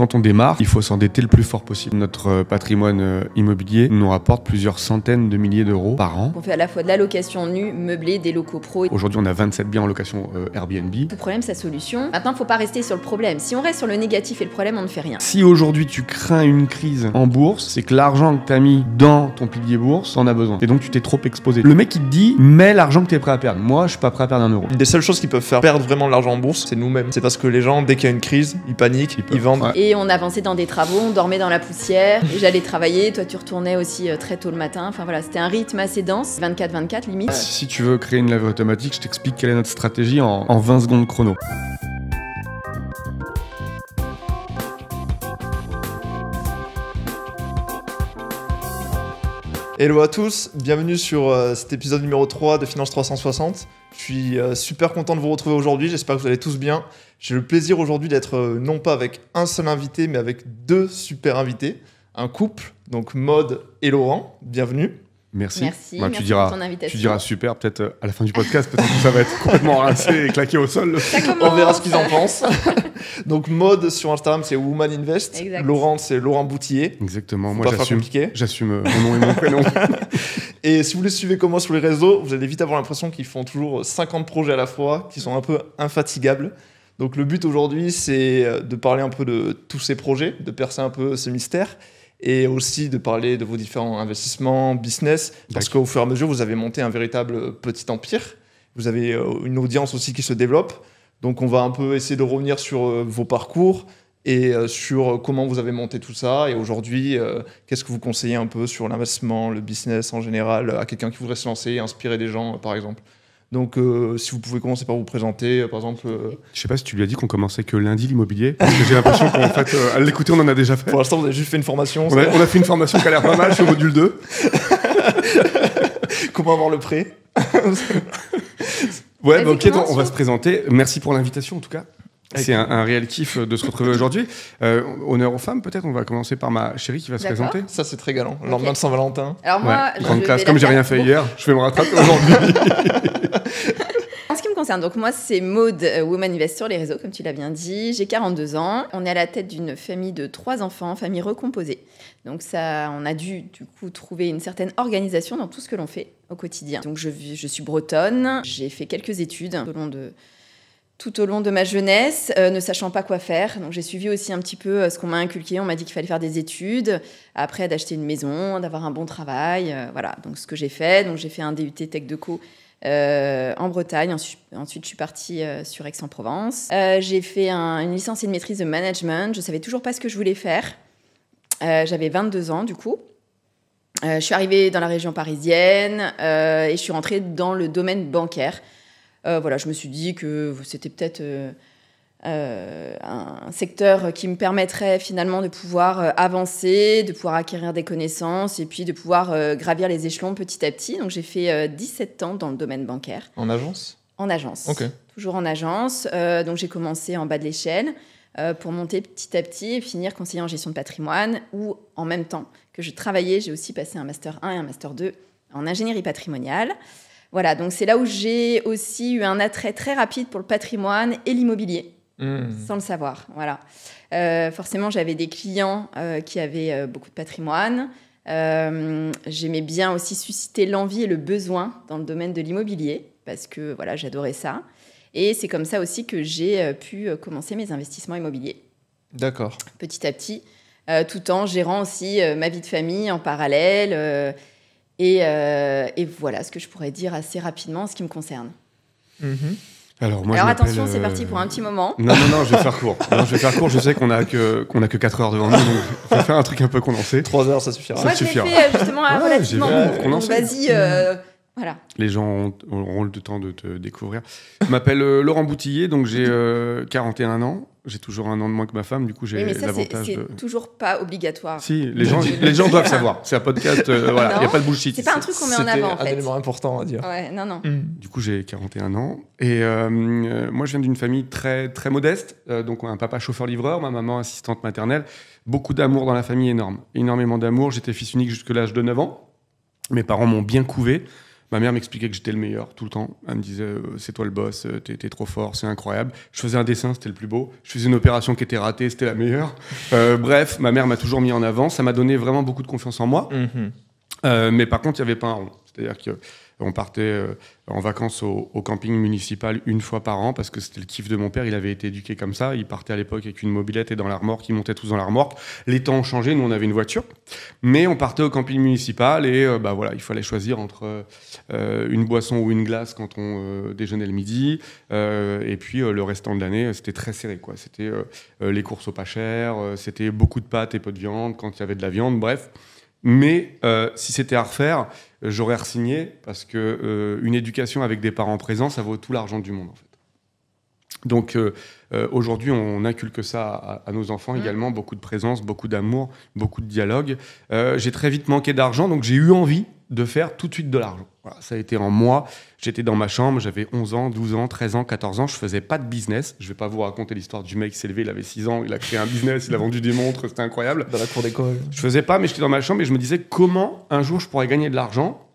Quand on démarre, il faut s'endetter le plus fort possible. Notre euh, patrimoine euh, immobilier nous rapporte plusieurs centaines de milliers d'euros par an. On fait à la fois de la location nue, meublée, des locaux pro. Aujourd'hui, on a 27 biens en location euh, Airbnb. Le problème, sa solution. Maintenant, il faut pas rester sur le problème. Si on reste sur le négatif et le problème, on ne fait rien. Si aujourd'hui tu crains une crise en bourse, c'est que l'argent que tu as mis dans ton pilier bourse, en a besoin. Et donc tu t'es trop exposé. Le mec, il te dit, mets l'argent que tu es prêt à perdre. Moi, je suis pas prêt à perdre un euro. Une des seules choses qui peuvent faire perdre vraiment l'argent en bourse, c'est nous-mêmes. C'est parce que les gens, dès qu'il y a une crise, ils paniquent, ils, vendent on avançait dans des travaux, on dormait dans la poussière, j'allais travailler, toi tu retournais aussi euh, très tôt le matin. Enfin voilà, c'était un rythme assez dense, 24-24 limite. Euh, si tu veux créer une lèvre automatique, je t'explique quelle est notre stratégie en, 20 secondes chrono. Hello à tous, bienvenue sur euh, cet épisode numéro 3 de Finance 360. Je suis super content de vous retrouver aujourd'hui, j'espère que vous allez tous bien. J'ai le plaisir aujourd'hui d'être euh, non pas avec un seul invité, mais avec deux super invités, un couple, donc Maude et Laurent. Bienvenue. Merci. Merci, bah, tu, diras, tu diras super, peut-être euh, à la fin du podcast, peut-être que ça va être complètement rincé et claqué au sol. On verra ce qu'ils en pensent. donc Maude sur Instagram, c'est Woman Invest. Laurent, c'est Laurent Boutillier. Exactement. Moi, j'assume. J'assume euh, mon nom et mon prénom. Et si vous les suivez comme moi sur les réseaux, vous allez vite avoir l'impression qu'ils font toujours 50 projets à la fois, qui sont un peu infatigables. Donc le but aujourd'hui, c'est euh, de parler un peu de tous ces projets, de percer un peu ce mystère et aussi de parler de vos différents investissements, business, parce qu'au fur et à mesure, vous avez monté un véritable euh, petit empire. Vous avez euh, une audience aussi qui se développe. Donc, on va un peu essayer de revenir sur vos parcours et sur comment vous avez monté tout ça. Et aujourd'hui, qu'est-ce que vous conseillez un peu sur l'investissement, le business en général, à quelqu'un qui voudrait se lancer, inspirer des gens, par exemple donc, euh, si vous pouvez commencer par vous présenter, euh, par exemple. Euh, Je sais pas si tu lui as dit qu'on commençait que lundi l'immobilier, parce que j'ai l'impression qu'en fait, à l'écouter, on en a déjà fait. Pour l'instant, vous avez juste fait une formation. On a, fait une formation qui a l'air pas mal sur module 2. Comment avoir le prêt Ouais, bah, ok, on va se présenter. Merci pour l'invitation en tout cas. C'est un, réel kiff de se retrouver aujourd'hui. Euh, honneur aux femmes, peut-être. On va commencer par ma chérie qui va se présenter. Ça, c'est très galant. Okay. Lendemain de Saint-Valentin. grande classe. Comme j'ai rien fait hier, je vais me rattraper aujourd'hui. en ce qui me concerne, donc moi, c'est Maude euh, Woman Invest sur les réseaux, comme tu l'as bien dit. J'ai 42 ans. On est à la tête d'une famille de trois enfants, famille recomposée. Donc ça, on a dû du coup trouver une certaine organisation dans tout ce que l'on fait au quotidien. Donc je, je suis bretonne. J'ai fait quelques études au long de tout au long de ma jeunesse, euh, ne sachant pas quoi faire. Donc j'ai suivi aussi un petit peu euh, ce qu'on m'a inculqué. On m'a dit qu'il fallait faire des études, après d'acheter une maison, d'avoir un bon travail. Euh, voilà, donc ce que j'ai fait. Donc j'ai fait un DUT Tech de Co. en Bretagne, ensuite je suis partie sur Aix-en-Provence. j'ai fait une licence et une maîtrise de management. Je savais toujours pas ce que je voulais faire. J'avais 22 ans du coup. je suis arrivée dans la région parisienne et je suis rentrée dans le domaine bancaire. Euh, voilà, je me suis dit que c'était peut-être euh, euh, un secteur qui me permettrait finalement de pouvoir avancer, de pouvoir acquérir des connaissances et puis de pouvoir gravir les échelons petit à petit. Donc j'ai fait 17 ans dans le domaine bancaire. En agence En agence. Toujours en agence. donc j'ai commencé en bas de l'échelle pour monter petit à petit et finir conseiller en gestion de patrimoine ou en même temps que je travaillais, j'ai aussi passé un master 1 et un master 2 en ingénierie patrimoniale. Voilà, donc c'est là où j'ai aussi eu un attrait très rapide pour le patrimoine et l'immobilier, hmm. sans le savoir. Voilà. Euh, forcément, j'avais des clients euh, qui avaient euh, beaucoup de patrimoine. J'aimais bien aussi susciter l'envie et le besoin dans le domaine de l'immobilier, parce que voilà, j'adorais ça. Et c'est comme ça aussi que j'ai pu commencer mes investissements immobiliers. D'accord. Petit à petit, tout en gérant aussi ma vie de famille en parallèle euh, et, voilà ce que je pourrais dire assez rapidement en ce qui me concerne. Mm-hmm. Alors, moi, Alors attention, c'est parti euh, pour un petit moment. Non, non, non, je vais faire court. non, je vais faire court. Je sais qu'on a que qu'on a que 4 heures devant nous, donc je vais faire un truc un peu condensé. 3 heures, ça suffira. Ça suffira. je fait euh, justement relativement. Vas-y, mm. Les gens auront le temps de te découvrir. Je m'appelle euh, Laurent Boutillier, donc j'ai 41 euh, ans. J'ai toujours un an de moins que ma femme, du coup j'ai C'est toujours pas obligatoire. Si, les gens, les gens euh, doivent savoir. C'est un podcast, il n'y a pas de bullshit. C'est pas un truc qu'on met en avant. C'est un élément important à dire. Ouais, non, non. Mm. Du coup j'ai 41 ans. Et moi je viens d'une famille très, très modeste. donc un papa chauffeur-livreur, ma maman assistante maternelle. Beaucoup d'amour dans la famille, énorme. Énormément d'amour. J'étais fils unique jusque l'âge de 9 ans. Mes parents m'ont bien couvé. Ma mère m'expliquait que j'étais le meilleur tout le temps. Elle me disait euh, c'est toi le boss, euh, t'es, trop fort, c'est incroyable. Je faisais un dessin, c'était le plus beau. Je faisais une opération qui était ratée, c'était la meilleure. Euh, bref, ma mère m'a toujours mis en avant. Ça m'a donné vraiment beaucoup de confiance en moi. Mhm. mais par contre, il n'y avait pas un rond. C'est-à-dire que on partait euh, en vacances au, camping municipal une fois par an parce que c'était le kiff de mon père. Il avait été éduqué comme ça. Il partait à l'époque avec une mobilette et dans la remorque. Ils montaient tous dans la remorque. Les temps ont changé. Nous, on avait une voiture. Mais on partait au camping municipal et euh, bah voilà, il fallait choisir entre euh, une boisson ou une glace quand on déjeunait le midi. et puis le restant de l'année, c'était très serré. quoi. C'était les courses au pas cher, c'était beaucoup de pâtes et peu de viande quand il y avait de la viande. Bref. Mais euh, si c'était à refaire, j'aurais ressigné parce que euh, une éducation avec des parents présents, ça vaut tout l'argent du monde en fait. Donc euh, aujourd'hui, on inculque ça à, nos enfants mmh. également, beaucoup de présence, beaucoup d'amour, beaucoup de dialogue. j'ai très vite manqué d'argent, donc j'ai eu envie de faire tout de suite de l'argent. ça a été en moi. J'étais dans ma chambre, j'avais 11 ans, 12 ans, 13 ans, 14 ans. Je faisais pas de business. Je vais pas vous raconter l'histoire du mec qui s'est levé, il avait 6 ans, il a créé un business, il a vendu des montres, c'était incroyable. Dans la cour d'école. Je faisais pas, mais j'étais dans ma chambre et je me disais comment un jour je pourrais gagner de l'argent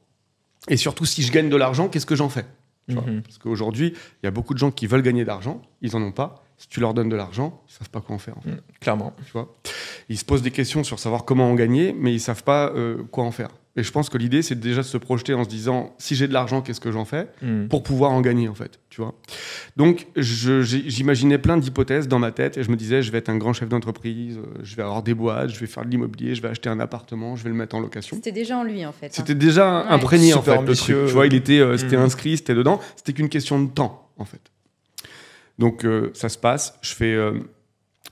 et surtout si je gagne de l'argent, qu'est-ce que j'en fais mm-hmm. Parce qu'aujourd'hui, il y a beaucoup de gens qui veulent gagner de l'argent, ils en ont pas. Si tu leur donnes de l'argent, ils savent pas quoi en faire. Mm, clairement. Tu vois ils se posent des questions sur savoir comment en gagner, mais ils savent pas euh, quoi en faire. Et je pense que l'idée, c'est déjà de se projeter en se disant, si j'ai de l'argent, qu'est-ce que j'en fais hmm. Pour pouvoir en gagner, en fait, tu vois. Donc, j'imaginais plein d'hypothèses dans ma tête et je me disais, je vais être un grand chef d'entreprise, euh, je vais avoir des boîtes, je vais faire de l'immobilier, je vais acheter un appartement, je vais le mettre en location. C'était déjà en lui, en fait. Hein. C'était déjà imprégné, en fait, ambitieux. Tu vois, il était, euh, c'était hmm. inscrit, c'était dedans. C'était qu'une question de temps, en fait. Donc, euh, ça se passe. Je fais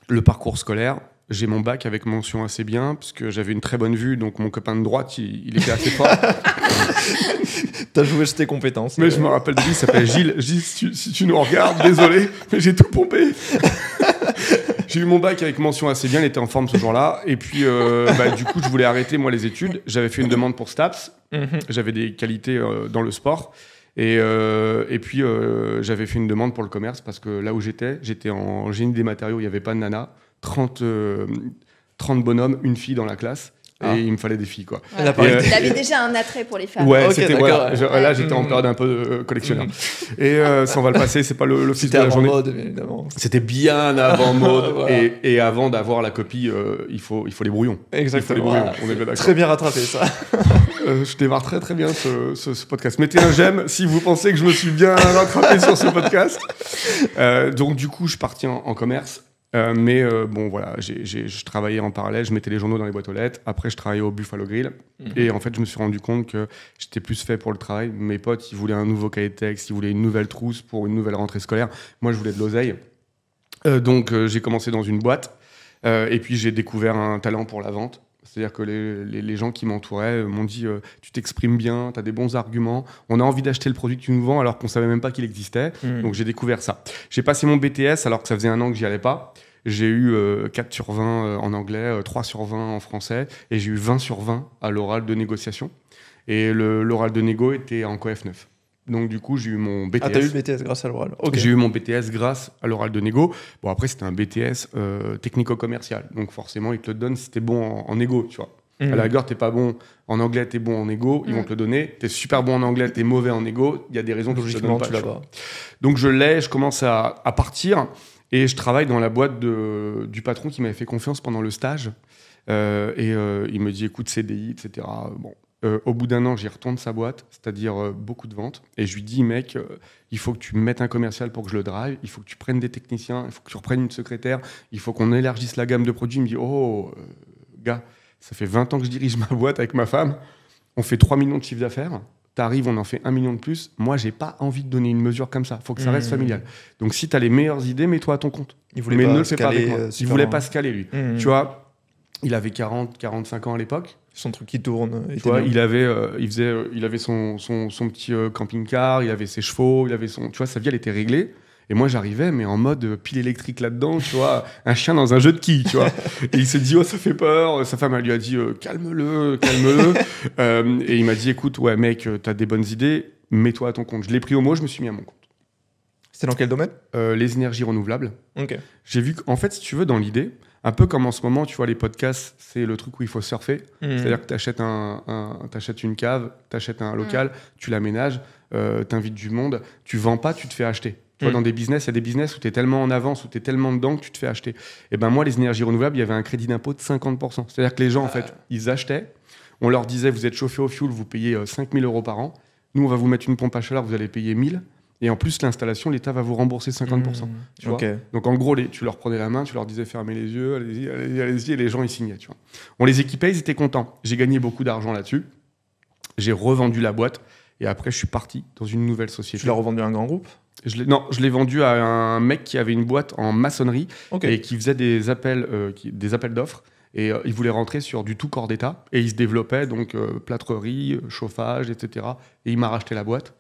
le parcours scolaire j'ai mon bac avec mention assez bien, parce que j'avais une très bonne vue, donc mon copain de droite, il, était assez fort. T'as joué sur tes compétences. Mais je euh. me rappelle de lui, il s'appelle Gilles. Gilles, si tu, nous regardes, désolé, mais j'ai tout pompé. j'ai eu mon bac avec mention assez bien, il était en forme ce jour-là. Et puis, euh, bah, du coup, je voulais arrêter, moi, les études. J'avais fait une mhm. demande pour STAPS. Mhm. J'avais des qualités euh, dans le sport. Et, puis, j'avais fait une demande pour le commerce parce que là où j'étais, j'étais en génie des matériaux, il n'y avait pas de nana. 30, 30 euh, bonhommes, une fille dans la classe. Et ah. il me fallait des filles, quoi. il avait euh, déjà un attrait pour les femmes. Ouais, c'était, là, j'étais encore en mm. période un peu euh, collectionneur. Mm. Et ça, on va le passer, c'est pas le, fil de la journée. C'était avant mode, évidemment. C'était bien avant mode. et, et, avant d'avoir la copie, il, faut, il faut les brouillons. Exactement. les brouillons, Très bien rattrapé, ça. je démarre très, très bien ce, podcast. Mettez un j'aime si vous pensez que je me suis bien rattrapé sur ce podcast. donc, du coup, je partis en commerce euh, mais euh, bon, voilà, je travaillais en parallèle, je mettais les journaux dans les boîtes aux lettres. Après, je travaillais au Buffalo Grill. Mhm. Et en fait, je me suis rendu compte que j'étais plus fait pour le travail. Mes potes, ils voulaient un nouveau cahier de texte, ils voulaient une nouvelle trousse pour une nouvelle rentrée scolaire. Moi, je voulais de l'oseille. Euh, donc, j'ai commencé dans une boîte. et puis, j'ai découvert un talent pour la vente. C'est-à-dire que les, gens qui m'entouraient euh, m'ont dit euh, Tu t'exprimes bien, tu as des bons arguments, on a envie d'acheter le produit que tu nous vends alors qu'on savait même pas qu'il existait. Hmm. Donc j'ai découvert ça. J'ai passé mon BTS alors que ça faisait un an que j'y allais pas. J'ai eu 4 euh, sur 20 en anglais, 3 sur 20 en français et j'ai eu 20 sur 20 à l'oral de négociation. Et l'oral de négo était en COF 9. Donc du coup, j'ai eu mon BTS. Ah, t'as eu le BTS grâce à l'oral. J'ai eu mon BTS grâce à l'oral de négo. Bon, après, c'était un BTS euh, technico-commercial. Donc forcément, ils te le donnent si t'es bon en, négo, tu vois. Mmh. À la rigueur, t'es pas bon en anglais, t'es bon en égo, ils vont mmh. te le donner. T'es super bon en anglais, t'es mauvais en égo, il y a des raisons que justement Donc je l'ai, je commence à, partir et je travaille dans la boîte de, du patron qui m'avait fait confiance pendant le stage. Euh, et euh, il me dit écoute, CDI, etc. Bon, euh, au bout d'un an, j'y retourne sa boîte, c'est-à-dire euh, beaucoup de ventes, et je lui dis, mec, euh, il faut que tu mettes un commercial pour que je le drive, il faut que tu prennes des techniciens, il faut que tu reprennes une secrétaire, il faut qu'on élargisse la gamme de produits. Il me dit, oh, gars, ça fait 20 ans que je dirige ma boîte avec ma femme, on fait 3 millions de chiffres d'affaires, t'arrives, on en fait 1 million de plus. Moi, j'ai pas envie de donner une mesure comme ça, faut que ça reste mmh. familial. Donc si tu as les meilleures idées, mets-toi à ton compte. Il voulait Mais pas ne le pas voulait pas hein. se caler, lui. Mmh. Tu vois il avait 40, 45 ans à l'époque. Son truc qui tourne. Euh, tu vois, il avait, euh, il faisait, euh, il avait son, son, petit camping-car, il avait ses chevaux, il avait son, tu sa vie elle était réglée. Et moi, j'arrivais, mais en mode pile électrique là-dedans, tu vois, un chien dans un jeu de quilles, tu vois. Et il s'est dit, oh, ça fait peur. Sa femme, elle lui a dit, calme-le, calme-le. et il m'a dit, écoute, ouais, mec, t'as des bonnes idées, mets-toi à ton compte. Je l'ai pris au mot, je me suis mis à mon compte. C'était dans quel domaine Les énergies renouvelables. J'ai vu qu'en fait, si tu veux, dans l'idée, un peu comme en ce moment, tu vois, les podcasts, c'est le truc où il faut surfer. Mmh. C'est-à-dire que tu achètes, un, une cave, tu achètes un local, mmh. tu l'aménages, euh, tu invites du monde, tu vends pas, tu te fais acheter. Tu mmh. dans des business, il y a des business où tu es tellement en avance, où tu es tellement dedans que tu te fais acheter. Et eh ben moi, les énergies renouvelables, il y avait un crédit d'impôt de 50%. C'est-à-dire que les gens, en fait, ah. ils achetaient, on leur disait, vous êtes chauffé au fuel, vous payez 5000 euh, euros par an. Nous, on va vous mettre une pompe à chaleur, vous allez payer 1000. Et en plus, l'installation, l'État va vous rembourser 50%. Mmh, donc en gros, les, tu leur prenais la main, tu leur disais fermez les yeux, allez-y, allez-y, et les gens, ils signaient. On les équipait, ils étaient contents. J'ai gagné beaucoup d'argent là-dessus. J'ai revendu la boîte. Et après, je suis parti dans une nouvelle société. Tu l'as revendu à un grand groupe je non, je l'ai vendu à un mec qui avait une boîte en maçonnerie et qui faisait des appels, euh, des appels d'offres. Et euh, il voulait rentrer sur du tout corps d'État. Et il se développait, donc euh, plâtrerie, chauffage, etc. Et il m'a racheté la boîte.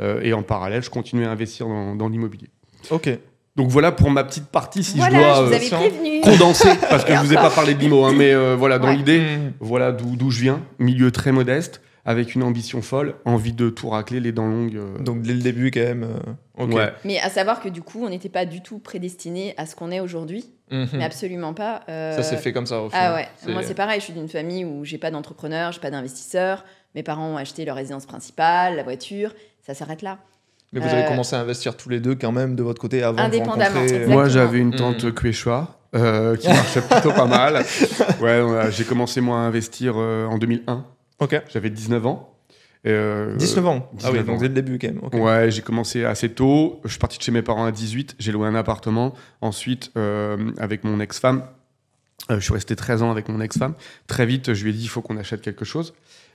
Euh, et en parallèle, je continuais à investir dans, l'immobilier. Ok. Donc voilà pour ma petite partie, si je dois euh, condenser, parce que je ne vous ai pas parlé de hein, mais euh, voilà, dans l'idée, mm. voilà d'où je viens, milieu très modeste, avec une ambition folle, envie de tout racler, les dents longues. Donc dès le début quand même. Ok. Mais à savoir que du coup, on n'était pas du tout prédestiné à ce qu'on est aujourd'hui, mhm. mais absolument pas. Ça s'est fait comme ça au ah final. Ah ouais, moi c'est pareil, je suis d'une famille où j'ai pas d'entrepreneur, j'ai pas d'investisseur, mes parents ont acheté leur résidence principale, la voiture, ça s'arrête là. Mais vous avez euh, commencé à investir tous les deux quand même de votre côté avant Indépendamment. Moi, j'avais une hmm. tante mmh. qui marchait plutôt pas mal. Ouais, j'ai commencé moi à investir euh, en 2001. Ok. J'avais 19 ans. 19 ans. ah oui, donc dès le début quand même. Ouais, j'ai commencé assez tôt. Je suis parti de chez mes parents à 18. J'ai loué un appartement. Ensuite, avec mon ex-femme, je suis resté 13 ans avec mon ex-femme. Très vite, je lui ai dit il faut qu'on achète quelque chose.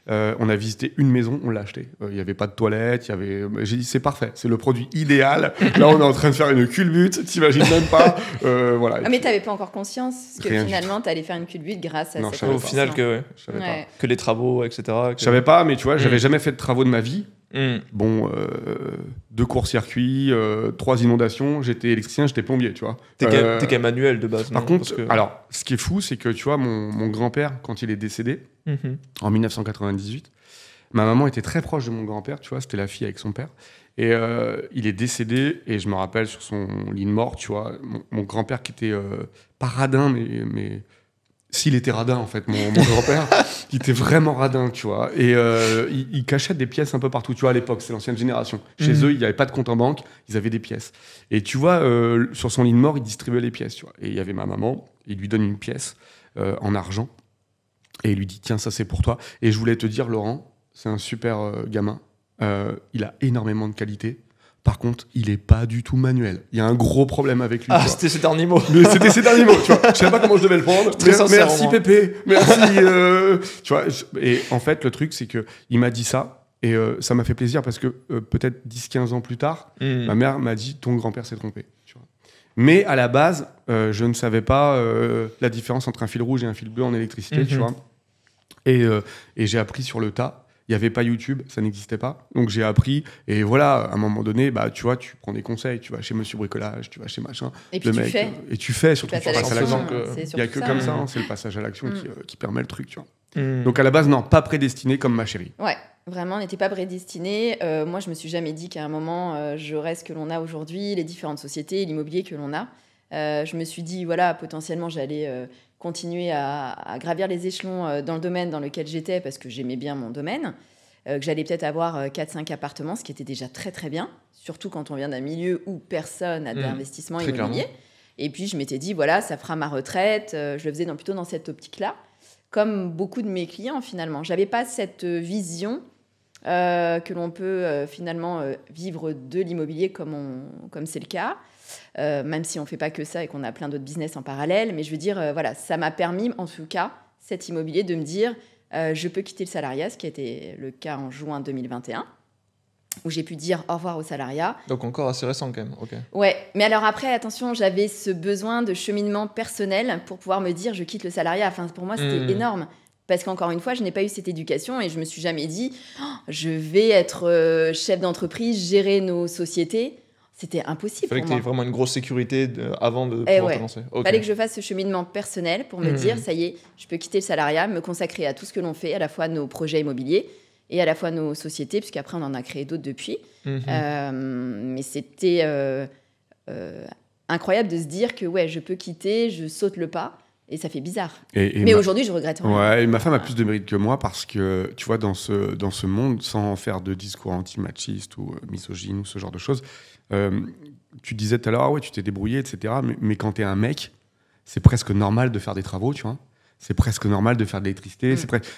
Euh, on a visité une maison, on l'a acheté. Euh, il n'y avait pas de toilette, il y avait. Euh, j'ai dit c'est parfait, c'est le produit idéal. Là, on est en train de faire une culbute, t'imagines même pas. voilà. Ah, mais t'avais pas encore conscience que finalement t'allais faire une culbute grâce à. Non, je au final hein. que que les travaux, etc. Que... Je savais pas, mais tu vois, j'avais mm. jamais fait de travaux de ma vie. Mm. Bon, euh, deux courts-circuits, euh, trois inondations, j'étais électricien, j'étais plombier, tu vois. T'es qu'un euh, manuel de base. Par contre, alors, ce qui est fou, c'est que, tu vois, mon, grand-père, quand il est décédé, mhm. en 1998, ma maman était très proche de mon grand-père, tu vois, c'était la fille avec son père. Et il est décédé, et je me rappelle sur son lit de mort, tu vois, mon, grand-père qui était paradin, mais s'il était radin, en fait, mon, grand-père, il était vraiment radin, tu vois. Et euh, il, cachait des pièces un peu partout, tu vois, à l'époque, c'est l'ancienne génération. Chez mhm. eux, il n'y avait pas de compte en banque, ils avaient des pièces. Et tu vois, euh, sur son lit de mort, il distribuait les pièces, tu vois. Et il y avait ma maman, il lui donne une pièce euh, en argent, et il lui dit, tiens, ça c'est pour toi. Et je voulais te dire, Laurent, c'est un super gamin, il a énormément de qualités, par contre, il est pas du tout manuel. Il y a un gros problème avec lui. Ah, c'était ses derniers mots. c'était ses derniers mots, tu vois. Je sais pas comment je devais le prendre. Très merci Pépé, merci. Euh, tu vois, et en fait, le truc, c'est que il m'a dit ça, et euh, ça m'a fait plaisir parce que euh, peut-être 10-15 ans plus tard, hmm. ma mère m'a dit ton grand-père s'est trompé. Tu vois. Mais à la base, je ne savais pas la différence entre un fil rouge et un fil bleu en électricité, tu mhm. vois. et j'ai appris sur le tas il n'y avait pas YouTube, ça n'existait pas. Donc j'ai appris. Et voilà, à un moment donné, bah, tu vois, tu prends des conseils. Tu vas chez Monsieur Bricolage, tu vas chez machin. Et puis le tu fais. et tu fais, surtout bah, tu hein, Il n'y a que comme ça, hein, c'est le passage à l'action qui, mm. euh, permet le truc, tu vois. Mm. Donc à la base, non, pas prédestiné comme ma chérie. Ouais, vraiment, n'était pas prédestiné. Euh, moi, je me suis jamais dit qu'à un moment, euh, j'aurais ce que l'on a aujourd'hui, les différentes sociétés, l'immobilier que l'on a. je me suis dit, voilà, potentiellement, j'allais continuer à, gravir les échelons euh, dans le domaine dans lequel j'étais parce que j'aimais bien mon domaine, euh, que j'allais peut-être avoir 4-5 euh, appartements, ce qui était déjà très très bien, surtout quand on vient d'un milieu où personne n'a mmh. d'investissement mmh, immobilier. Et puis je m'étais dit, voilà, ça fera ma retraite, je le faisais dans, plutôt dans cette optique-là, comme beaucoup de mes clients finalement. Je n'avais pas cette vision que l'on peut finalement vivre de l'immobilier comme, comme c'est le cas. Euh, même si on ne fait pas que ça et qu'on a plein d'autres business en parallèle. Mais je veux dire, euh, voilà, ça m'a permis, en tout cas, cet immobilier, de me dire, euh, je peux quitter le salariat, ce qui a été le cas en juin 2021 où j'ai pu dire au revoir au salariat. Donc encore assez récent quand même, ok. mais alors après, attention, j'avais ce besoin de cheminement personnel pour pouvoir me dire je quitte le salariat. Enfin, pour moi, c'était mmh. énorme. Parce qu'encore une fois, je n'ai pas eu cette éducation et je me suis jamais dit oh, je vais être chef d'entreprise, gérer nos sociétés c'était impossible. Il fallait que tu vraiment une grosse sécurité avant de eh pouvoir fallait que je fasse ce cheminement personnel pour me mhm. dire, ça y est, je peux quitter le salariat, me consacrer à tout ce que l'on fait, à la fois nos projets immobiliers et à la fois nos sociétés, puisqu'après on en a créé d'autres depuis. Mhm. Euh, mais c'était euh, euh, incroyable de se dire que ouais, je peux quitter, je saute le pas. Et ça fait bizarre. mais aujourd'hui, je regrette. Rien. Ouais, ma femme a plus de mérite que moi parce que, tu vois, dans ce, dans ce monde, sans faire de discours anti-machiste ou euh, misogyne ou ce genre de choses, euh, tu disais tout à l'heure, ah ouais, tu t'es débrouillé, etc. Mais, quand t'es un mec, c'est presque normal de faire des travaux, tu vois. C'est presque normal de faire de l'électricité. Mm.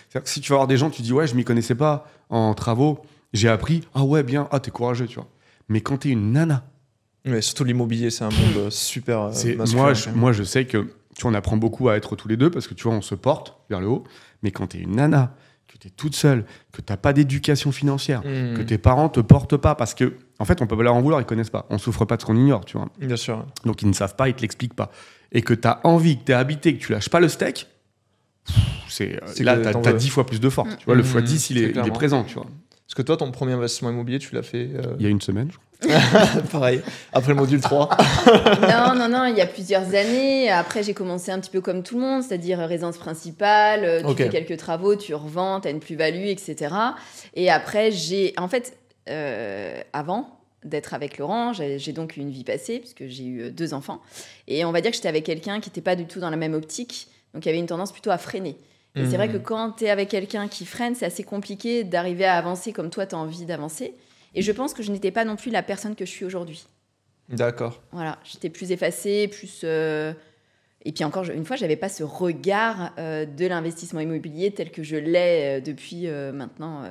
C'est Si tu vas voir des gens, tu dis, ouais, je m'y connaissais pas en travaux, j'ai appris, ah ouais, bien, ah, t'es courageux, tu vois. Mais quand t'es une nana. Mais surtout l'immobilier, c'est un monde euh, super. Moi moi, je sais que tu on apprend beaucoup à être tous les deux parce que tu vois, on se porte vers le haut. Mais quand tu es une nana, que t'es toute seule, que t'as pas d'éducation financière, hmm. que tes parents te portent pas parce que, en fait, on peut pas leur en vouloir, ils connaissent pas. On souffre pas de ce qu'on ignore, tu vois. Bien sûr. Donc ils ne savent pas, ils te l'expliquent pas. Et que tu as envie, que tu es habité, que tu lâches pas le steak, c'est là, tu as, 10 fois plus de force. Tu vois, hmm. le x 10, il est hein. présent, tu vois. Parce que toi, ton premier investissement immobilier, tu l'as fait. Euh, il y a une semaine, je crois. Pareil, après le module 3. non, non, non, il y a plusieurs années. Après, j'ai commencé un petit peu comme tout le monde, c'est-à-dire euh, résidence principale, euh, tu fais quelques travaux, tu revends, tu as une plus-value, etc. Et après, j'ai. En fait, avant d'être avec Laurent, j'ai donc une vie passée, puisque j'ai eu deux enfants. Et on va dire que j'étais avec quelqu'un qui n'était pas du tout dans la même optique, donc il y avait une tendance plutôt à freiner. Et c'est vrai hmm. que quand tu es avec quelqu'un qui freine, c'est assez compliqué d'arriver à avancer comme toi, tu as envie d'avancer. Et je pense que je n'étais pas non plus la personne que je suis aujourd'hui. D'accord. Voilà, j'étais plus effacée, plus. Euh, et puis encore, une fois, j'avais pas ce regard euh, de l'investissement immobilier tel que je l'ai euh, depuis maintenant,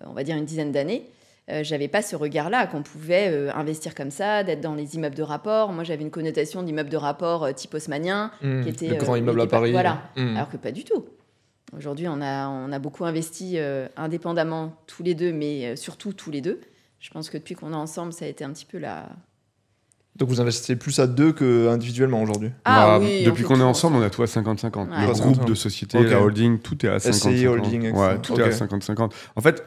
on va dire, une dizaine d'années. j'avais pas ce regard-là qu'on pouvait investir comme ça, d'être dans les immeubles de rapport. Moi, j'avais une connotation d'immeuble de rapport type haussmanien, hmm, qui était grand immeuble à Paris. Voilà, hmm. alors que pas du tout. Aujourd'hui, on a, on a beaucoup investi euh, indépendamment tous les deux, mais euh, surtout tous les deux. Je pense que depuis qu'on est ensemble, ça a été un petit peu la... Donc vous investissez plus à deux qu'individuellement aujourd'hui ah, bah, oui, Depuis qu'on est ensemble, on a tout à 50-50. Le groupe de société, la holding, tout est à 50-50. holding, tout est à 50-50. En fait,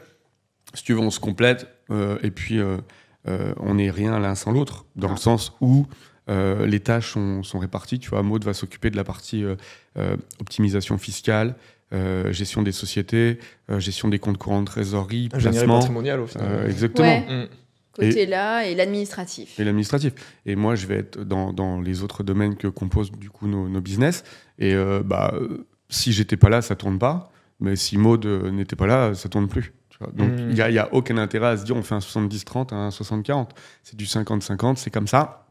si tu veux, on se complète euh, et puis on n'est rien l'un sans l'autre, dans le ah. sens où les tâches sont, sont, réparties. Tu vois, Maud va s'occuper de la partie optimisation fiscale, euh, gestion des sociétés, euh, gestion des comptes courants de trésorerie, ah, placement. patrimonial au final. Euh, exactement. Mm. Côté là et l'administratif. Et l'administratif. Et moi, je vais être dans, dans, les autres domaines que composent du coup nos, nos business. Et bah, si j'étais pas là, ça tourne pas. Mais si Maud n'était pas là, ça tourne plus. Donc mm. il n'y a, a, aucun intérêt à se dire on fait un 70-30, un 60-40. C'est du 50-50, c'est comme ça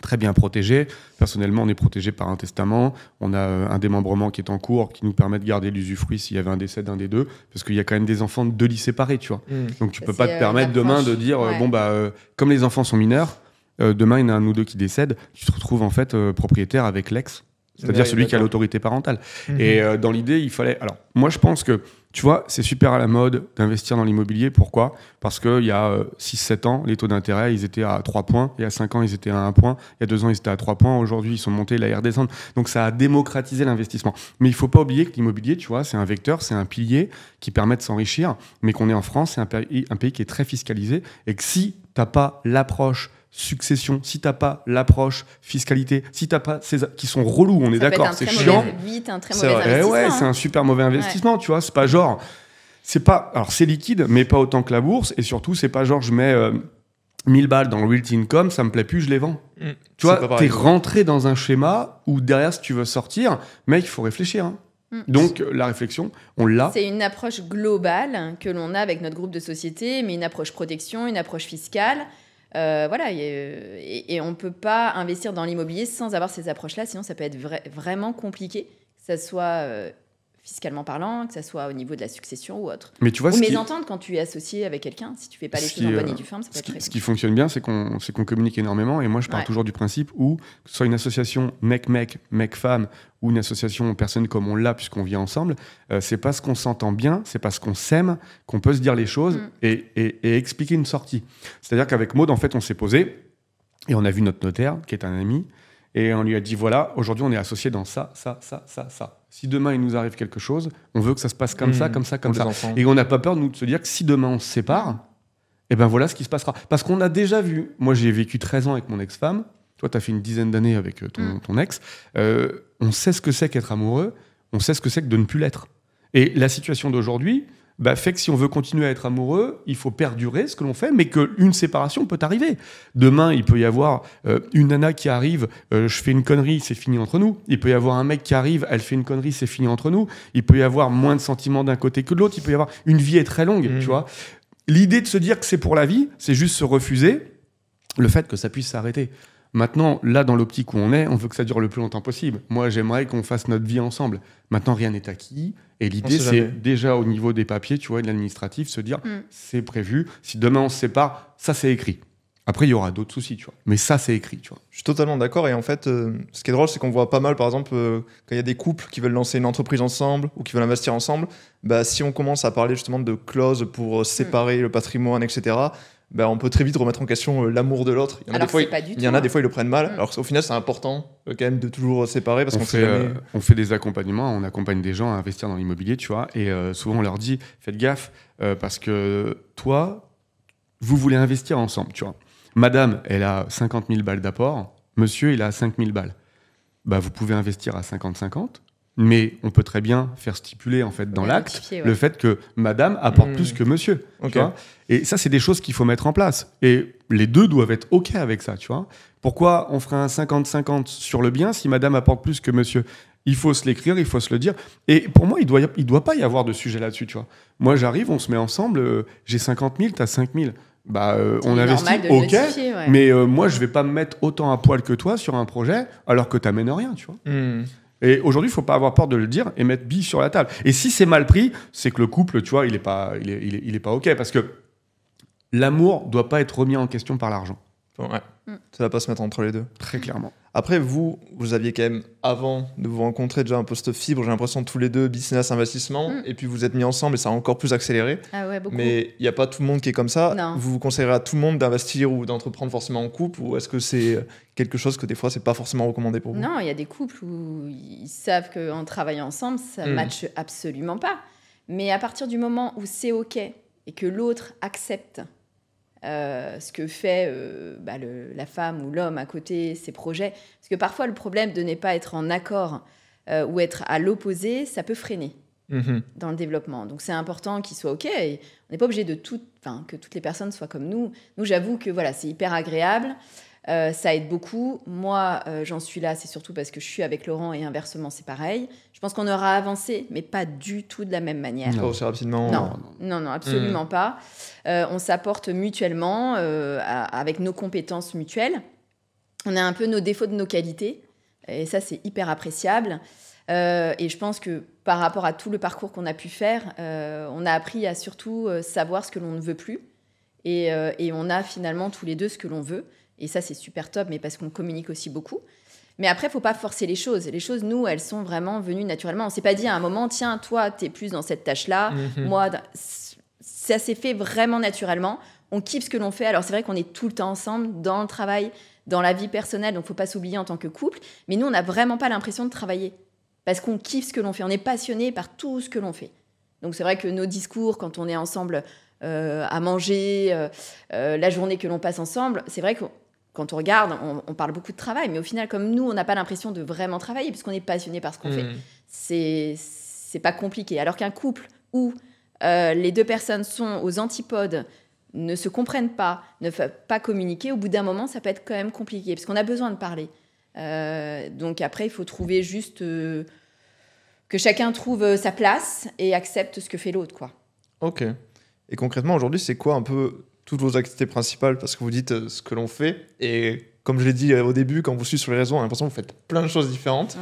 très bien protégé. Personnellement, on est protégé par un testament. On a euh, un démembrement qui est en cours, qui nous permet de garder l'usufruit s'il y avait un décès d'un des deux, parce qu'il y a quand même des enfants de deux lits séparés, tu vois. Mmh. Donc tu peux pas te euh, permettre demain de dire euh, bon bah comme les enfants sont mineurs, demain il y en a un ou deux qui décèdent, tu te retrouves en fait propriétaire avec l'ex, c'est-à-dire celui qui a l'autorité parentale. Mmh. Et dans l'idée, il fallait. Alors moi, je pense que tu vois, c'est super à la mode d'investir dans l'immobilier. Pourquoi Parce qu'il y a 6-7 euh, ans, les taux d'intérêt, ils étaient à 3 points. Il y a 5 ans, ils étaient à 1 point. Il y a 2 ans, ils étaient à 3 points. Aujourd'hui, ils sont montés, La ils redescendent. Donc, ça a démocratisé l'investissement. Mais il ne faut pas oublier que l'immobilier, tu vois, c'est un vecteur, c'est un pilier qui permet de s'enrichir. Mais qu'on est en France, c'est un pays, un pays qui est très fiscalisé. Et que si tu n'as pas l'approche succession, si t'as pas l'approche fiscalité, si t'as pas ces qui sont relous, on est d'accord, c'est chiant. C'est un hein. super mauvais investissement, tu vois. C'est pas genre, c'est pas, alors c'est liquide, mais pas autant que la bourse, et surtout c'est pas genre je mets 1000 euh, balles dans le Realty Income, ça me plaît plus, je les vends. Mm. tu vois, t'es rentré dans un schéma où derrière si tu veux sortir, mec, il faut réfléchir. Hein. Mm. Donc euh, la réflexion, on l'a. C'est une approche globale que l'on a avec notre groupe de société, mais une approche protection, une approche fiscale. Euh, voilà, et, euh, on ne peut pas investir dans l'immobilier sans avoir ces approches-là, sinon ça peut être vraiment compliqué, que ce soit euh, fiscalement parlant, que ce soit au niveau de la succession ou autre. Mais tu vois, ou Mais qui... quand tu es associé avec quelqu'un, si tu fais pas les choses en bonne et euh, femme, ça peut ce, être qui, ce qui fonctionne bien, c'est qu'on qu'on communique énormément. Et moi, je pars toujours du principe où, que ce soit une association mec-mec, mec-femme, ou une association personne comme on l'a puisqu'on vit ensemble, euh, c'est parce qu'on s'entend bien, c'est parce qu'on s'aime qu'on peut se dire les choses mm. et, et, et expliquer une sortie. C'est-à-dire qu'avec Maud, en fait, on s'est posé et on a vu notre notaire, qui est un ami, et on lui a dit voilà, aujourd'hui on est associé dans ça, ça, ça, ça, ça si demain il nous arrive quelque chose, on veut que ça se passe comme ça, mmh. comme ça, comme ça. Et on n'a pas peur, nous, de se dire que si demain on se sépare, eh ben voilà ce qui se passera. Parce qu'on a déjà vu, moi j'ai vécu 13 ans avec mon ex-femme, toi tu as fait une dizaine d'années avec euh, mmh. ton, ex, euh, on sait ce que c'est qu'être amoureux, on sait ce que c'est que de ne plus l'être. Et la situation d'aujourd'hui, bah, fait que si on veut continuer à être amoureux, il faut perdurer ce que l'on fait, mais qu'une séparation peut arriver. Demain, il peut y avoir euh, une nana qui arrive, euh, je fais une connerie, c'est fini entre nous. Il peut y avoir un mec qui arrive, elle fait une connerie, c'est fini entre nous. Il peut y avoir moins de sentiments d'un côté que de l'autre. Il peut y avoir une vie est très longue, mmh. tu vois. L'idée de se dire que c'est pour la vie, c'est juste se refuser le fait que ça puisse s'arrêter. Maintenant, là, dans l'optique où on est, on veut que ça dure le plus longtemps possible. Moi, j'aimerais qu'on fasse notre vie ensemble. Maintenant, rien n'est acquis. Et l'idée, c'est déjà au niveau des papiers, tu vois, de l'administratif, se dire, mm. c'est prévu. Si demain on se sépare, ça c'est écrit. Après, il y aura d'autres soucis, tu vois. Mais ça, c'est écrit, tu vois. Je suis totalement d'accord. Et en fait, euh, ce qui est drôle, c'est qu'on voit pas mal, par exemple, euh, quand il y a des couples qui veulent lancer une entreprise ensemble ou qui veulent investir ensemble, bah, si on commence à parler justement de clauses pour euh, séparer le patrimoine, etc., bah, on peut très vite remettre en question euh, l'amour de l'autre. Il y en a, des fois, il, y en a des fois, ils le prennent mal. Hein. Alors au final, c'est important euh, quand même de toujours séparer parce qu'on fait, euh, on fait des accompagnements, on accompagne des gens à investir dans l'immobilier, tu vois. Et souvent, on leur dit faites gaffe parce que toi, vous voulez investir ensemble, tu vois. Madame, elle a 50 000 balles d'apport. Monsieur, il a 5 000 balles. Bah, vous pouvez investir à 50-50 mais on peut très bien faire stipuler en fait dans l'acte le fait que madame apporte mmh. plus que monsieur. et ça, c'est des choses qu'il faut mettre en place. Et les deux doivent être OK avec ça, tu vois. Pourquoi on ferait un 50-50 sur le bien si madame apporte plus que monsieur il faut se l'écrire, il faut se le dire. Et pour moi, il ne doit, il doit pas y avoir de sujet là-dessus, tu vois. Moi, j'arrive, on se met ensemble, euh, j'ai 50 000, t'as 5 000 bah euh, on investit, ok, mais euh, moi je vais pas me mettre autant à poil que toi sur un projet alors que t'amènes rien, tu vois. Mmh. Et aujourd'hui, il faut pas avoir peur de le dire et mettre bille sur la table. Et si c'est mal pris, c'est que le couple, tu vois, il est pas, pas ok parce que l'amour doit pas être remis en question par l'argent. Ouais. ne mm. Ça va pas se mettre entre les deux. Très clairement. Après, vous, vous aviez quand même, avant de vous rencontrer, déjà un poste fibre, j'ai l'impression, tous les deux, business, investissement, mm. et puis vous êtes mis ensemble et ça a encore plus accéléré. Ah Mais il n'y a pas tout le monde qui est comme ça. Vous vous conseillerez à tout le monde d'investir ou d'entreprendre forcément en couple, ou est-ce que c'est quelque chose que des fois, c'est pas forcément recommandé pour vous Non, il y a des couples où ils savent qu'en travaillant ensemble, ça ne mm. matche absolument pas. Mais à partir du moment où c'est OK et que l'autre accepte euh, ce que fait euh, bah, la femme ou l'homme à côté, ses projets. Parce que parfois, le problème de ne pas être en accord euh, ou être à l'opposé, ça peut freiner mhm. dans le développement. Donc, c'est important qu'il soit OK. on n'est pas obligé de tout, que toutes les personnes soient comme nous. Nous, j'avoue que voilà, c'est hyper agréable. ça aide beaucoup. Moi, j'en suis là, c'est surtout parce que je suis avec Laurent et inversement, c'est pareil. Je pense qu'on aura avancé, mais pas du tout de la même manière. Non, oh, rapidement. Euh, non, non, absolument mm. pas. Euh, on s'apporte mutuellement euh, avec nos compétences mutuelles. On a un peu nos défauts de nos qualités, et ça, c'est hyper appréciable. et je pense que par rapport à tout le parcours qu'on a pu faire, on a appris à surtout savoir ce que l'on ne veut plus. et on a finalement tous les deux ce que l'on veut. Et ça, c'est super top, mais parce qu'on communique aussi beaucoup. Mais après, faut pas forcer les choses. Les choses, nous, elles sont vraiment venues naturellement. On s'est pas dit à un moment, tiens, toi, tu es plus dans cette tâche-là. Mhm. Moi, ça s'est fait vraiment naturellement. On kiffe ce que l'on fait. Alors, c'est vrai qu'on est tout le temps ensemble dans le travail, dans la vie personnelle. Donc, faut pas s'oublier en tant que couple. Mais nous, on n'a vraiment pas l'impression de travailler parce qu'on kiffe ce que l'on fait. On est passionné par tout ce que l'on fait. Donc, c'est vrai que nos discours, quand on est ensemble euh, à manger, euh, euh, la journée que l'on passe ensemble, c'est vrai que quand on regarde, on, parle beaucoup de travail, mais au final, comme nous, on n'a pas l'impression de vraiment travailler puisqu'on est passionné par ce qu'on fait. Mmh. C'est pas compliqué. Alors qu'un couple où euh, les deux personnes sont aux antipodes, ne se comprennent pas, ne peuvent pas communiquer, au bout d'un moment, ça peut être quand même compliqué parce qu'on a besoin de parler. Euh, donc après, il faut trouver juste euh, que chacun trouve sa place et accepte ce que fait l'autre, quoi. Ok. Et concrètement, aujourd'hui, c'est quoi un peu toutes vos activités principales parce que vous dites euh, ce que l'on fait et comme je l'ai dit euh, au début, quand vous suivez sur les réseaux, on a l'impression que vous faites plein de choses différentes.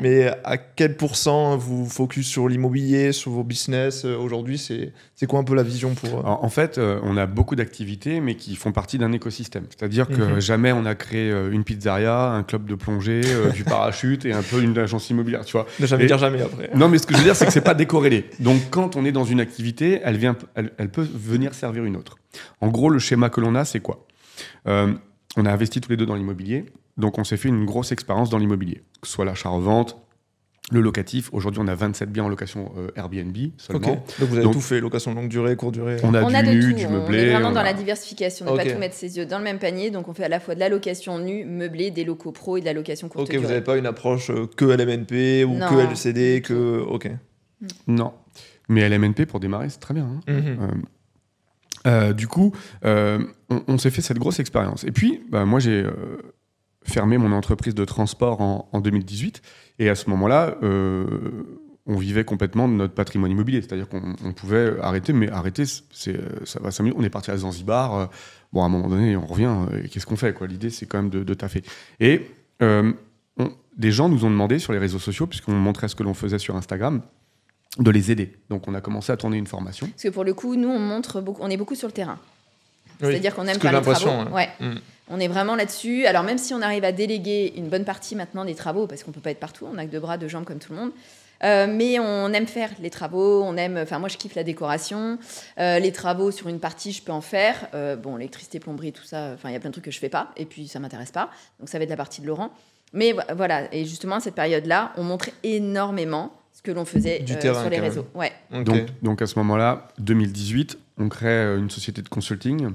Mais euh, à quel pourcent vous focus sur l'immobilier, sur vos business euh, aujourd'hui C'est quoi un peu la vision pour En fait, on a beaucoup d'activités, mais qui font partie d'un écosystème. C'est-à-dire que mhm. jamais on a créé une pizzeria, un club de plongée, du parachute et un peu une agence immobilière. Tu vois. Ne jamais dire jamais après. Non, mais ce que je veux dire, c'est que c'est pas décorrélé. Donc quand on est dans une activité, elle, vient, elle, peut venir servir une autre. En gros, le schéma que l'on a, c'est quoi on a investi tous les deux dans l'immobilier, donc on s'est fait une grosse expérience dans l'immobilier, que ce soit l'achat-revente, le locatif, aujourd'hui on a 27 biens en location euh, Airbnb seulement. Donc vous avez tout fait, location longue durée, courte durée. On a de tout. On est vraiment dans euh, la diversification, on ne pas tout mettre ses yeux dans le même panier. Donc on fait à la fois de la location nue, meublée, des locaux pro et de la location courte durée. Ok, vous n'avez pas une approche euh, que LMNP ou que LCD, que... Ok. Mm. Non. Mais LMNP pour démarrer, c'est très bien. Hein. Mm-hmm. Euh, du coup, euh, on, s'est fait cette grosse expérience. Et puis, bah, moi, j'ai euh, fermé mon entreprise de transport en, 2018. Et à ce moment-là, on vivait complètement de notre patrimoine immobilier. C'est-à-dire qu'on pouvait arrêter, mais arrêter, c'est, ça va 5 On est parti à Zanzibar. Bon, à un moment donné, on revient. qu'est-ce qu'on fait quoi L'idée, c'est quand même de, de taffer. Et des gens nous ont demandé sur les réseaux sociaux, puisqu'on montrait ce que l'on faisait sur Instagram, de les aider. Donc on a commencé à tourner une formation. Parce que pour le coup, nous, on montre beaucoup, on est beaucoup sur le terrain. C'est-à-dire qu'on aime faire les travaux. Ouais. Mm. On est vraiment là-dessus. Alors même si on arrive à déléguer une bonne partie maintenant des travaux, parce qu'on peut pas être partout, on a que deux bras, deux jambes comme tout le monde. Euh, mais on aime faire les travaux, on aime. Enfin, moi, je kiffe la décoration. Euh, les travaux sur une partie, je peux en faire. Euh, bon, l'électricité, plomberie, tout ça. Enfin, il y a plein de trucs que je fais pas, et puis ça m'intéresse pas. Donc, ça va être la partie de Laurent. Mais voilà. Et justement, à cette période-là, on montre énormément que l'on faisait euh, sur les réseaux. Ouais. Donc, à ce moment-là, 2018, on crée euh, une société de consulting,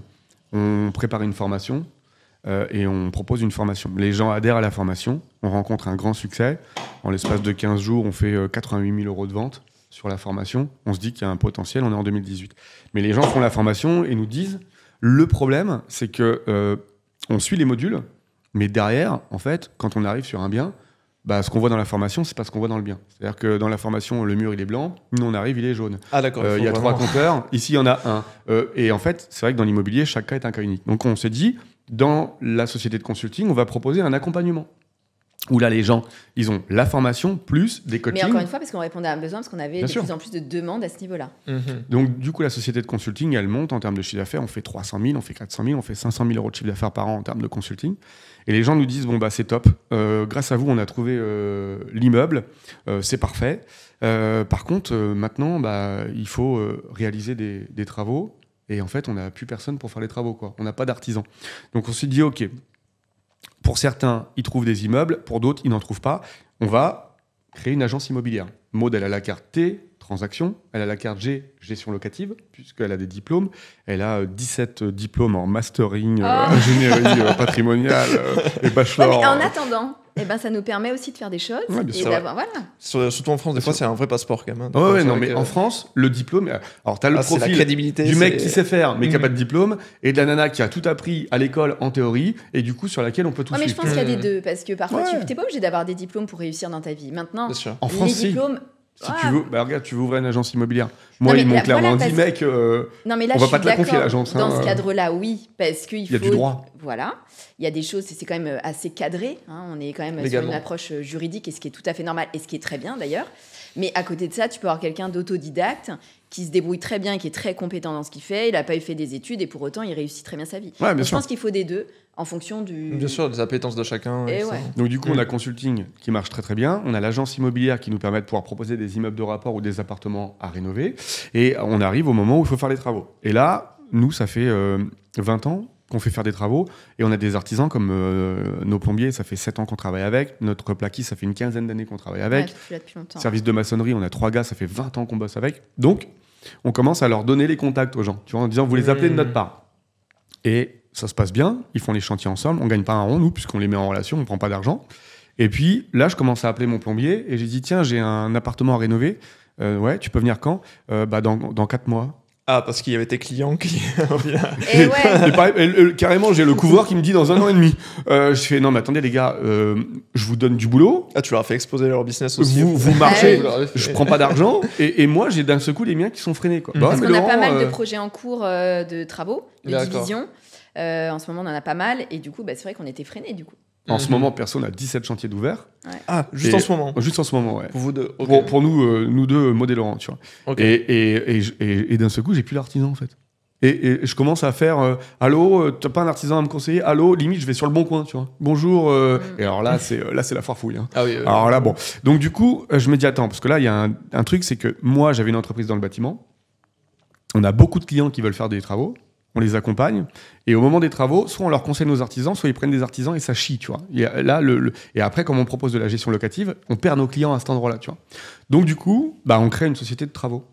on prépare une formation euh, et on propose une formation. Les gens adhèrent à la formation, on rencontre un grand succès. En l'espace de 15 jours, on fait 88 000 euros de vente sur la formation. On se dit qu'il y a un potentiel, on est en 2018. Mais les gens font la formation et nous disent, le problème, c'est que on suit les modules, mais derrière, en fait, quand on arrive sur un bien, bah, ce qu'on voit dans la formation, c'est pas ce qu'on voit dans le bien. C'est-à-dire que dans la formation, le mur il est blanc, nous on arrive, il est jaune. Ah d'accord. Euh, il y a trois compteurs, ici il y en a un. Euh, et en fait, c'est vrai que dans l'immobilier, chaque cas est un cas unique. Donc on s'est dit, dans la société de consulting, on va proposer un accompagnement où là, les gens, ils ont la formation plus des coachings. Mais encore une fois, parce qu'on répondait à un besoin, parce qu'on avait de plus en plus de demandes à ce niveau-là. Mhm. Donc, du coup, la société de consulting, elle monte en termes de chiffre d'affaires. On fait 300 000, on fait 400 000, on fait 500 000 euros de chiffre d'affaires par an en termes de consulting. Et les gens nous disent, bon, bah, c'est top. Euh, grâce à vous, on a trouvé euh, l'immeuble. Euh, c'est parfait. par contre, maintenant, bah, il faut réaliser des, travaux. Et en fait, on n'a plus personne pour faire les travaux. Quoi. On n'a pas d'artisans. Donc, on s'est dit, OK, pour certains, ils trouvent des immeubles. Pour d'autres, ils n'en trouvent pas. On va créer une agence immobilière. Modèle à la carte T, transactions. elle a la carte G, gestion locative, puisqu'elle a des diplômes. Elle a 17 euh, euh, diplômes en mastering, euh, ah. ingénierie patrimoniale et bachelor. en attendant, et eh ben, ça nous permet aussi de faire des choses. voilà. surtout en France, des fois, c'est un vrai passeport quand même. Hein. non, mais en France, le diplôme. Alors, tu as le ah, profil la du mec qui sait faire, mais qui n'a mhm. pas de diplôme, et de la nana qui a tout appris à l'école en théorie, et du coup, sur laquelle on peut tout suivre. mais je pense qu'il y a des mhm. deux, parce que parfois, tu n'es pas obligé d'avoir des diplômes pour réussir dans ta vie. Maintenant, en France, les diplômes. Si si ah. tu veux, bah, regarde, tu veux ouvrir une agence immobilière. Moi, ils m'ont clairement dit, mec, euh, non, mais va pas te la confier l'agence. Dans hein. ce cadre-là, oui, parce qu'il y a du droit. Voilà, il y a des choses, c'est quand même euh, assez cadré. Hein. on est quand même sur une approche euh, juridique et ce qui est tout à fait normal et ce qui est très bien d'ailleurs. Mais à côté de ça, tu peux avoir quelqu'un d'autodidacte qui se débrouille très bien, qui est très compétent dans ce qu'il fait. Il n'a pas eu fait des études et pour autant, il réussit très bien sa vie. je pense qu'il faut des deux en fonction du. Bien sûr, des appétences de chacun. Donc, du coup, mm. on a consulting qui marche très très bien. On a l'agence immobilière qui nous permet de pouvoir proposer des immeubles de rapport ou des appartements à rénover. Et on arrive au moment où il faut faire les travaux. Et là, nous, ça fait 20 euh, ans qu'on fait faire des travaux. Et on a des artisans comme euh, nos plombiers, ça fait 7 ans qu'on travaille avec. Notre plaquiste, ça fait une quinzaine d'années qu'on travaille avec. Service de maçonnerie, on a trois gars, ça fait 20 ans qu'on bosse avec. Donc, on commence à leur donner les contacts aux gens, tu en disant vous les appelez de notre mmh. part. Et ça se passe bien, ils font les chantiers ensemble, on gagne pas un rond, nous, puisqu'on les met en relation, on prend pas d'argent. Et puis là, je commence à appeler mon plombier et j'ai dit tiens, j'ai un appartement à rénover. Euh, tu peux venir quand euh, bah, dans, dans 4 mois. Ah, parce qu'il y avait tes clients qui. Euh, carrément, j'ai le couvreur qui me dit dans un an et demi. Euh, je fais non, mais attendez les gars, euh, je vous donne du boulot. Ah, tu leur as fait exploser leur business aussi. Vous, ah marchez, je prends pas d'argent. Et, moi, j'ai d'un seul coup les miens qui sont freinés. Quoi. Mm. Bah, parce qu'on a pas mal de projets en cours de travaux, de divisions. en ce moment, on en a pas mal. Et du coup, bah, c'est vrai qu'on était freinés. Du coup. En ce mhm. moment, personne a 17 chantiers d'ouvert. Ah, juste en ce moment Juste en ce moment, ouais. Pour, vous deux, pour, nous, euh, nous deux, euh, Maud Laurent, tu vois. Et, d'un seul coup, j'ai plus l'artisan, en fait. Et, je commence à faire euh, Allô, euh, t'as pas un artisan à me conseiller Allô, limite, je vais sur le bon coin, tu vois. Bonjour. Mhm. Et alors là, c'est là c'est la farfouille. Hein. Ah oui, alors là, bon. Donc du coup, je me dis Attends, parce que là, il y a un truc, c'est que moi, j'avais une entreprise dans le bâtiment. On a beaucoup de clients qui veulent faire des travaux on les accompagne. Et au moment des travaux, soit on leur conseille nos artisans, soit ils prennent des artisans et ça chie, tu vois. Et, là, et après, comme on propose de la gestion locative, on perd nos clients à cet endroit-là, tu vois. Donc du coup, bah, on crée une société de travaux,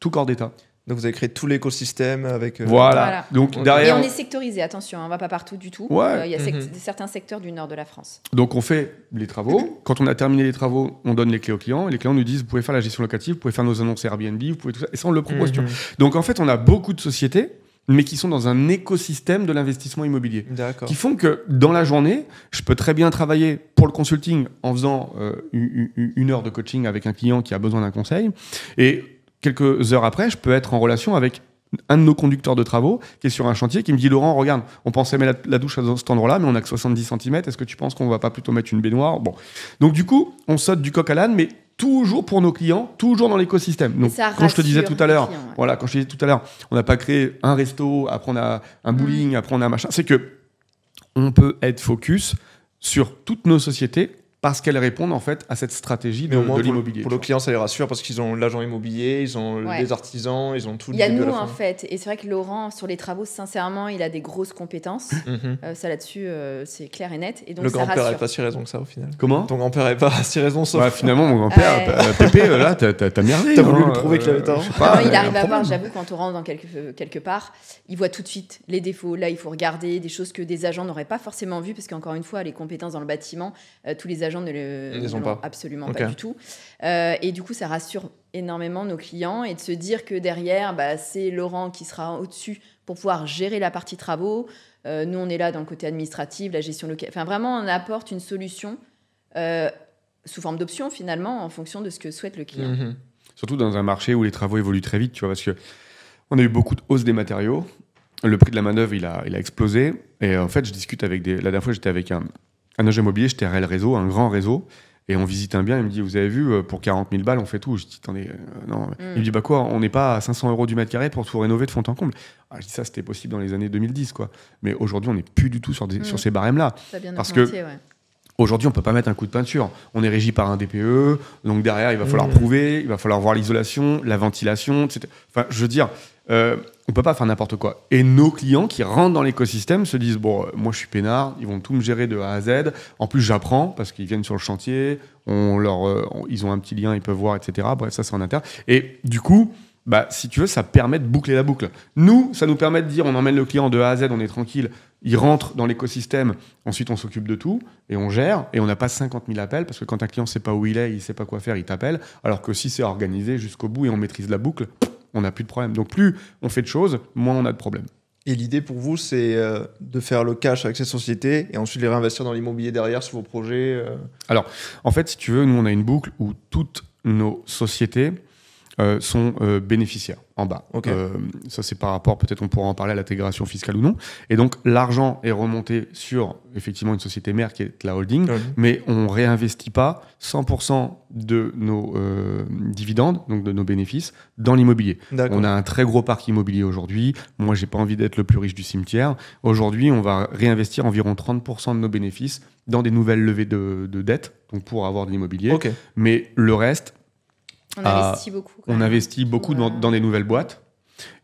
tout corps d'État. Donc vous avez créé tout l'écosystème avec. Euh, voilà. Donc derrière. Et on est sectorisé, attention, hein, on ne va pas partout du tout. Euh, il y a mm-hmm. certains secteurs du nord de la France. Donc on fait les travaux. Mm-hmm. Quand on a terminé les travaux, on donne les clés aux clients et les clients nous disent vous pouvez faire la gestion locative, vous pouvez faire nos annonces Airbnb, vous pouvez tout ça. Et ça on le propose. Mm-hmm. Donc en fait on a beaucoup de sociétés mais qui sont dans un écosystème de l'investissement immobilier. Qui font que dans la journée, je peux très bien travailler pour le consulting en faisant euh, une heure de coaching avec un client qui a besoin d'un conseil. Et quelques heures après, je peux être en relation avec un de nos conducteurs de travaux qui est sur un chantier qui me dit Laurent, regarde, on pensait mettre la, douche à cet endroit-là, mais on n'a que 70 cm. Est-ce que tu penses qu'on va pas plutôt mettre une baignoire Bon, donc du coup, on saute du coq à l'âne, mais toujours pour nos clients, toujours dans l'écosystème. Donc, quand je te disais tout à l'heure, voilà, quand je disais tout à l'heure, on n'a pas créé un resto, après on a un mm. bowling, après on a un machin, c'est que on peut être focus sur toutes nos sociétés parce qu'elles répondent en fait à cette stratégie de, de l'immobilier. Pour, le client, ça les rassure parce qu'ils ont l'agent immobilier, ils ont les artisans, ils ont tout. Il y a nous en fait, et c'est vrai que Laurent sur les travaux, sincèrement, il a des grosses compétences. Mhm. Euh, ça là-dessus, euh, c'est clair et net. Et donc, le grand-père n'avait pas si raison que ça au final. Comment Ton grand-père n'avait pas si raison sauf. finalement, mon grand-père, euh, Pépé, là, t'as merdé. T'as voulu hein, le prouver qu'il avait tort. il arrive à voir, j'avoue, quand on rentre dans quelque, quelque part, il voit tout de suite les défauts. Là, il faut regarder des choses que des agents n'auraient pas forcément vues parce qu'encore une fois, les compétences dans le bâtiment, tous les agents ne, le, ont pas. absolument pas du tout. Euh, et du coup, ça rassure énormément nos clients et de se dire que derrière, bah, c'est Laurent qui sera au-dessus pour pouvoir gérer la partie travaux. Euh, nous, on est là dans le côté administratif, la gestion locale. Enfin, vraiment, on apporte une solution euh, sous forme d'option finalement, en fonction de ce que souhaite le client. Mhm. Surtout dans un marché où les travaux évoluent très vite, tu vois, parce que on a eu beaucoup de hausses des matériaux. Le prix de la manœuvre, il a, il a explosé. Et en fait, je discute avec des. La dernière fois, j'étais avec un, un agent immobilier, j'étais à Réseau, un grand réseau. Et on visite un bien, il me dit, vous avez vu, euh, pour 40 000 balles, on fait tout. Je dis, euh, non. Mm. Il me dit, bah quoi, on n'est pas à 500 euros du mètre carré pour tout rénover de fond en comble. Ah, je ça, c'était possible dans les années 2010, quoi. Mais aujourd'hui, on n'est plus du tout sur, mm. ces barèmes-là. Parce que ouais. Aujourd'hui, on peut pas mettre un coup de peinture. On est régi par un DPE, donc derrière, il va falloir prouver, il va falloir voir l'isolation, la ventilation, etc. Enfin, je veux dire, on euh, on peut pas faire n'importe quoi. Et nos clients qui rentrent dans l'écosystème se disent bon, euh, moi je suis peinard, ils vont tout me gérer de A à Z. En plus, j'apprends parce qu'ils viennent sur le chantier, on leur, euh, ils ont un petit lien, ils peuvent voir, etc. Bref, ça c'est en interne. Et du coup, bah, si tu veux, ça permet de boucler la boucle. Nous, ça nous permet de dire on emmène le client de A à Z, on est tranquille, il rentre dans l'écosystème, ensuite on s'occupe de tout et on gère et on n'a pas 50 000 appels parce que quand un client ne sait pas où il est, il ne sait pas quoi faire, il t'appelle. Alors que si c'est organisé jusqu'au bout et on maîtrise la boucle, on n'a plus de problème. Donc plus on fait de choses, moins on a de problèmes. Et l'idée pour vous, c'est euh, de faire le cash avec ces sociétés et ensuite les réinvestir dans l'immobilier derrière sur vos projets euh Alors, en fait, si tu veux, nous, on a une boucle où toutes nos sociétés euh, sont euh, bénéficiaires en bas. Euh, ça, c'est par rapport, peut-être on pourra en parler à l'intégration fiscale ou non. Et donc, l'argent est remonté sur, effectivement, une société mère qui est la holding, mais on ne réinvestit pas 100% de nos dividendes, donc de nos bénéfices, dans l'immobilier. On a un très gros parc immobilier aujourd'hui. Moi, j'ai pas envie d'être le plus riche du cimetière. Aujourd'hui, on va réinvestir environ 30% de nos bénéfices dans des nouvelles levées de, dettes, donc pour avoir de l'immobilier. Mais le reste, on investit ah, beaucoup. On investit beaucoup dans, dans des nouvelles boîtes.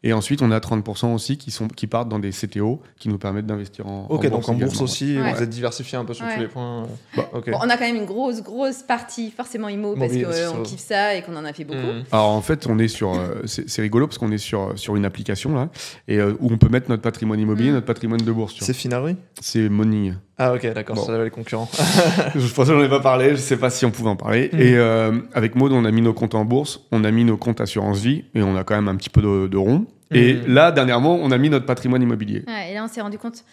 Et ensuite, on a 30% aussi qui, sont, qui partent dans des CTO qui nous permettent d'investir en, bourse. Ok, donc en bourse aussi, vous êtes diversifié un peu sur tous les points. Bah, on a quand même une grosse, grosse partie forcément IMO parce qu'on kiffe ça et qu'on en a fait beaucoup. Hmm. Alors en fait, on est sur, euh, c'est rigolo parce qu'on est sur, sur une application là et, euh, où on peut mettre notre patrimoine immobilier, hmm. notre patrimoine de bourse. C'est Finari C'est Money. Ah ok, d'accord, ça ça les concurrents. je pense que j'en ai pas parlé, je sais pas si on pouvait en parler. Hmm. Et euh, avec Maud, on a mis nos comptes en bourse, on a mis nos comptes assurance vie et on a quand même un petit peu de, de rond. Et euh. là, dernièrement, on a mis notre patrimoine immobilier. et là, on s'est rendu compte.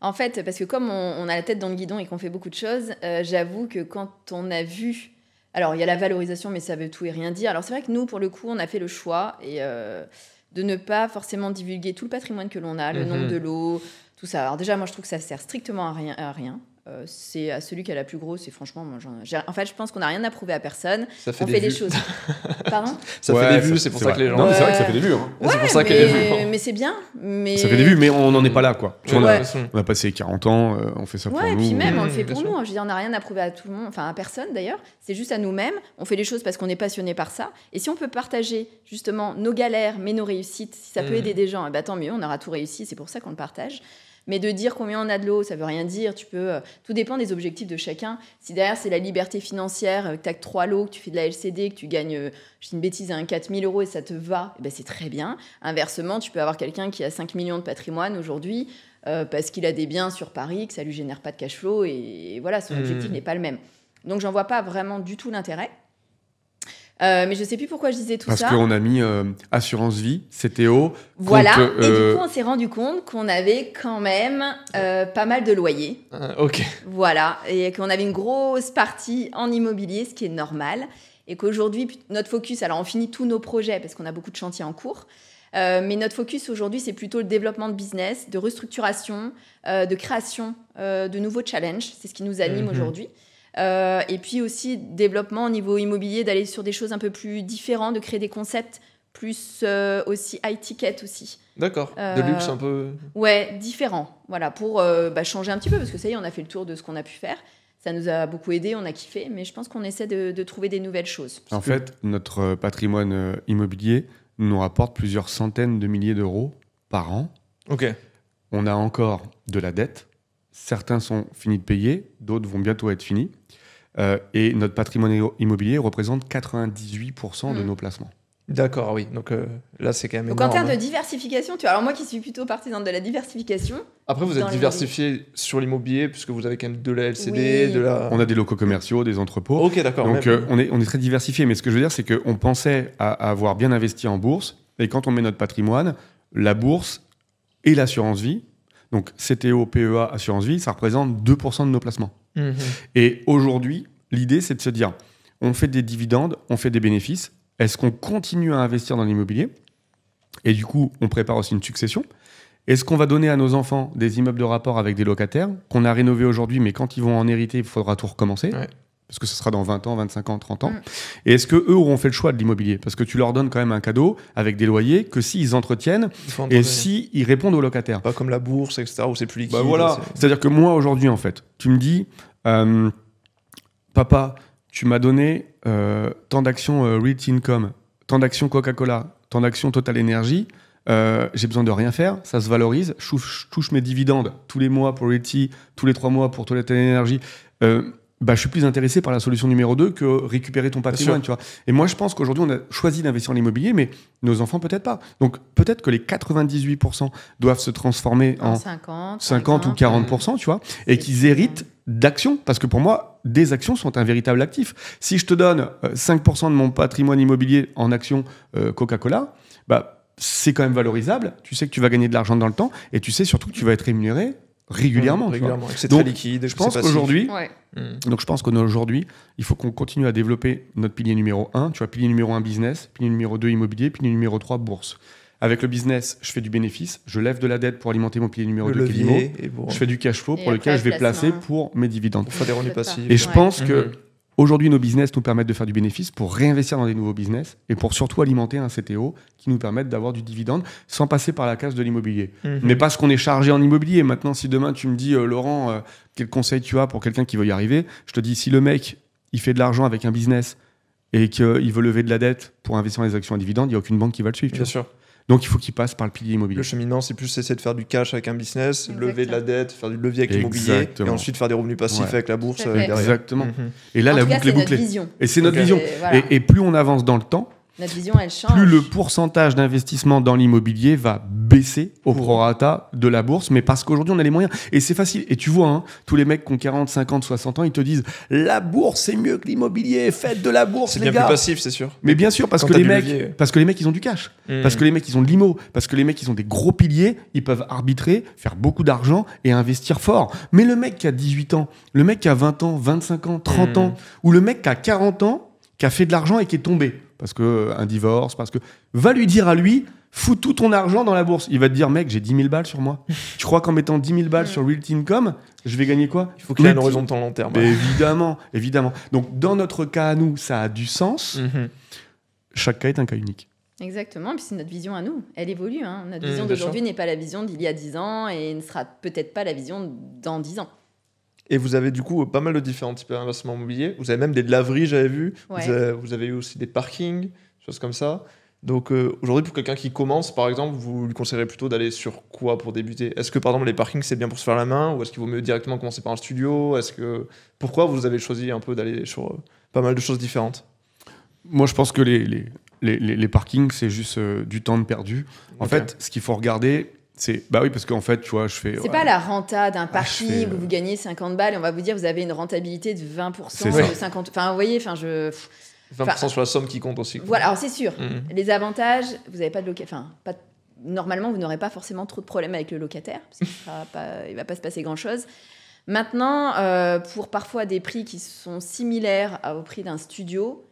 En fait, parce que comme on, a la tête dans le guidon et qu'on fait beaucoup de choses, euh, j'avoue que quand on a vu. Alors, il y a la valorisation, mais ça veut tout et rien dire. Alors, c'est vrai que nous, pour le coup, on a fait le choix euh, de ne pas forcément divulguer tout le patrimoine que l'on a, le mhm. nombre de lots, tout ça. Alors, déjà, moi, je trouve que ça sert strictement À rien. Euh, c'est à celui qui a la plus grosse. Et franchement, en fait, je pense qu'on n'a rien à prouver à personne. Ça on fait des choses. Ça fait des vues, c'est pour ça que les gens. Non, mais c'est vrai que ça fait des vues. Hein. c'est pour ça mais... Mais c'est bien. Mais... Ça fait des vues, mais on n'en est pas là, quoi. on, a, passé 40 ans, euh, on fait ça pour nous. Ouais, et puis même, on le mmh, fait pour nous. Hein. Je veux dire, on n'a rien à prouver à tout le monde, enfin à personne d'ailleurs. C'est juste à nous-mêmes. On fait les choses parce qu'on est passionné par ça. Et si on peut partager justement nos galères, mais nos réussites, si ça peut mmh. aider des gens, eh ben, tant mieux, on aura tout réussi. C'est pour ça qu'on le partage. Mais de dire combien on a de l'eau, ça veut rien dire. Tu peux, euh, tout dépend des objectifs de chacun. Si derrière c'est la liberté financière, euh, que tu as que lots, que tu fais de la LCD, que tu gagnes, euh, je dis une bêtise, un 4 4000 euros et ça te va, eh ben c'est très bien. Inversement, tu peux avoir quelqu'un qui a 5 millions de patrimoine aujourd'hui parce qu'il a des biens sur Paris, que ça lui génère pas de cash flow et, voilà, son mmh. objectif n'est pas le même. Donc j'en vois pas vraiment du tout l'intérêt. Euh, mais je sais plus pourquoi je disais tout ça. Parce qu'on a mis euh, assurance vie, CTO. Voilà. et du euh, coup, on s'est rendu compte qu'on avait quand même pas mal de loyers. Ah, ok. Voilà. Et qu'on avait une grosse partie en immobilier, ce qui est normal. Et qu'aujourd'hui, notre focus, alors on finit tous nos projets parce qu'on a beaucoup de chantiers en cours. mais notre focus aujourd'hui, c'est plutôt le développement de business, de restructuration, de création de nouveaux challenges. C'est ce qui nous anime mhm. aujourd'hui. Euh, et puis aussi développement au niveau immobilier, d'aller sur des choses un peu plus différentes, de créer des concepts plus euh, aussi high ticket aussi. D'accord. de euh, luxe un peu. Ouais, différent. Voilà, pour bah, changer un petit peu parce que ça y est, on a fait le tour de ce qu'on a pu faire. Ça nous a beaucoup aidé, on a kiffé, mais je pense qu'on essaie de, de, trouver des nouvelles choses. En fait, notre patrimoine immobilier nous rapporte plusieurs centaines de milliers d'euros par an. Ok. On a encore de la dette. Certains sont finis de payer, d'autres vont bientôt être finis. Euh, et notre patrimoine immobilier représente 98% de hmm. nos placements. D'accord, oui. Donc euh, là, c'est quand même Donc en termes de hein. diversification, tu vois, alors moi qui suis plutôt partisan de la diversification. Après, vous êtes diversifié sur l'immobilier puisque vous avez quand même de la LCD, de la. On a des locaux commerciaux, des entrepôts. Ok, d'accord. Donc euh, on, est, on est très diversifié. Mais ce que je veux dire, c'est qu'on pensait à, avoir bien investi en bourse. Et quand on met notre patrimoine, la bourse et l'assurance vie, donc CTO, PEA, assurance vie, ça représente 2% de nos placements. Et aujourd'hui, l'idée, c'est de se dire, on fait des dividendes, on fait des bénéfices, est-ce qu'on continue à investir dans l'immobilier Et du coup, on prépare aussi une succession. Est-ce qu'on va donner à nos enfants des immeubles de rapport avec des locataires qu'on a rénovés aujourd'hui, mais quand ils vont en hériter, il faudra tout recommencer Parce que ce sera dans 20 ans, 25 ans, 30 ans. Et est-ce qu'eux auront fait le choix de l'immobilier Parce que tu leur donnes quand même un cadeau avec des loyers que s'ils entretiennent et s'ils ils répondent aux locataires. Pas comme la bourse, etc., où c'est plus bah liquide. voilà. C'est-à-dire que moi, aujourd'hui, en fait, tu me dis, euh, papa, tu m'as donné euh, tant d'actions euh, REIT Income, tant d'actions Coca-Cola, tant d'actions Total Energy. j'ai besoin de rien faire, ça se valorise. Je touche, mes dividendes tous les mois pour REIT, tous les trois mois pour Total Energy. Bah, je suis plus intéressé par la solution numéro 2 que récupérer ton patrimoine, tu vois. Et moi, je pense qu'aujourd'hui, on a choisi d'investir en l'immobilier, mais nos enfants, peut-être pas. Donc, peut-être que les 98% doivent se transformer en, 50, ou 40%, tu vois, et qu'ils héritent d'actions, parce que pour moi, des actions sont un véritable actif. Si je te donne 5% euh, de mon patrimoine immobilier en actions euh, Coca-Cola, bah, c'est quand même valorisable, tu sais que tu vas gagner de l'argent dans le temps, et tu sais surtout que tu vas être rémunéré régulièrement. Mmh, c'est très liquide. Je pense qu'aujourd'hui, mmh. donc je pense qu'aujourd'hui, il faut qu'on continue à développer notre pilier numéro 1, tu as pilier numéro 1 business, pilier numéro 2 immobilier, pilier numéro 3 bourse. Avec le business, je fais du bénéfice, je lève de la dette pour alimenter mon pilier numéro 2 le je fais du cash flow pour lequel je vais placer pour mes dividendes. Et je pense qu'aujourd'hui, que mhm. aujourd'hui nos business nous permettent de faire du bénéfice pour réinvestir dans des nouveaux business et pour surtout alimenter un CTO qui nous permette d'avoir du dividende sans passer par la case de l'immobilier. Mhm. Mais parce qu'on est chargé en immobilier. Maintenant, si demain tu me dis, euh, Laurent, euh, quel conseil tu as pour quelqu'un qui veut y arriver, je te dis, si le mec, il fait de l'argent avec un business et qu'il veut lever de la dette pour investir dans les actions à dividendes, il n'y a aucune banque qui va le suivre. Bien sûr. Donc il faut qu'il passe par le pilier immobilier. Le cheminement, c'est plus cesser de faire du cash avec un business, lever de la dette, faire du levier avec l'immobilier, et ensuite faire des revenus passifs avec la bourse. Euh, Exactement. Mhm. Et là, la boucle est bouclée. Et c'est notre vision. Euh, et plus on avance dans le temps, vision, elle change. Plus le pourcentage d'investissement dans l'immobilier va baisser au prorata de la bourse, mais parce qu'aujourd'hui, on a les moyens. Et c'est facile. Et tu vois, hein, tous les mecs qui ont 40, 50, 60 ans, ils te disent la bourse, c'est mieux que l'immobilier, faites de la bourse, les gars. C'est bien plus passif, c'est sûr. Mais bien sûr, parce que, les mecs, parce que les mecs, ils ont du cash. Hmm. Parce que les mecs, ils ont de l'IMO. Parce que les mecs, ils ont des gros piliers. Ils peuvent arbitrer, faire beaucoup d'argent et investir fort. Mais le mec qui a 18 ans, le mec qui a 20 ans, 25 ans, 30 hmm. ans, ou le mec qui a 40 ans, qui a fait de l'argent et qui est tombé parce que euh, un divorce, parce que va lui dire à lui, fous tout ton argent dans la bourse. Il va te dire, mec, j'ai 10 000 balles sur moi. tu crois qu'en mettant 10 000 balles mm. sur Realty Income, je vais gagner quoi Il faut qu'il y ait un horizon de temps long terme. Évidemment, évidemment. Donc, dans notre cas à nous, ça a du sens. Mm-hmm. Chaque cas est un cas unique. Exactement, et puis c'est notre vision à nous. Elle évolue. Hein. Notre mm, vision d'aujourd'hui n'est pas la vision d'il y a 10 ans et ne sera peut-être pas la vision dans 10 ans. Et vous avez du coup pas mal de différents types d'investissements immobiliers. Vous avez même des laveries, j'avais vu. Vous, avez, eu aussi des parkings, choses comme ça. Donc euh, aujourd'hui, pour quelqu'un qui commence, par exemple, vous lui conseillerez plutôt d'aller sur quoi pour débuter Est-ce que par exemple les parkings c'est bien pour se faire la main ou est-ce qu'il vaut mieux directement commencer par un studio Est-ce que pourquoi vous avez choisi un peu d'aller sur euh, pas mal de choses différentes Moi, je pense que les, les, les, les parkings c'est juste euh, du temps de perdu. En fait, ce qu'il faut regarder, bah oui, parce qu'en fait, tu vois, je fais. C'est pas la renta d'un ah, parti où euh, vous gagnez 50 balles et on va vous dire vous avez une rentabilité de 20%, 50. Enfin, vous voyez, enfin, je. 20% sur la somme qui compte aussi. Voilà, c'est sûr. Mhm. Les avantages, vous n'avez pas de Enfin, pas normalement, vous n'aurez pas forcément trop de problèmes avec le locataire, parce qu'il ne va pas se passer grand-chose. Maintenant, euh, pour parfois des prix qui sont similaires au prix d'un studio,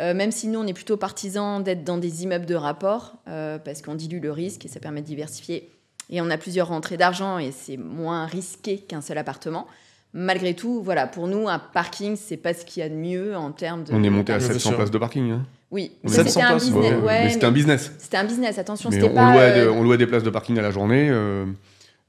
euh, même si nous, on est plutôt partisans d'être dans des immeubles de rapport, parce qu'on dilue le risque et ça permet de diversifier et on a plusieurs rentrées d'argent et c'est moins risqué qu'un seul appartement. Malgré tout, voilà, pour nous, un parking, c'est pas ce qu'il y a de mieux en termes de. On est monté à 700 places de parking. Hein. Oui, 700 c'était un, business. c'était un business. C'était un business, attention, c'était pas. Euh, on louait des places de parking à la journée. Euh,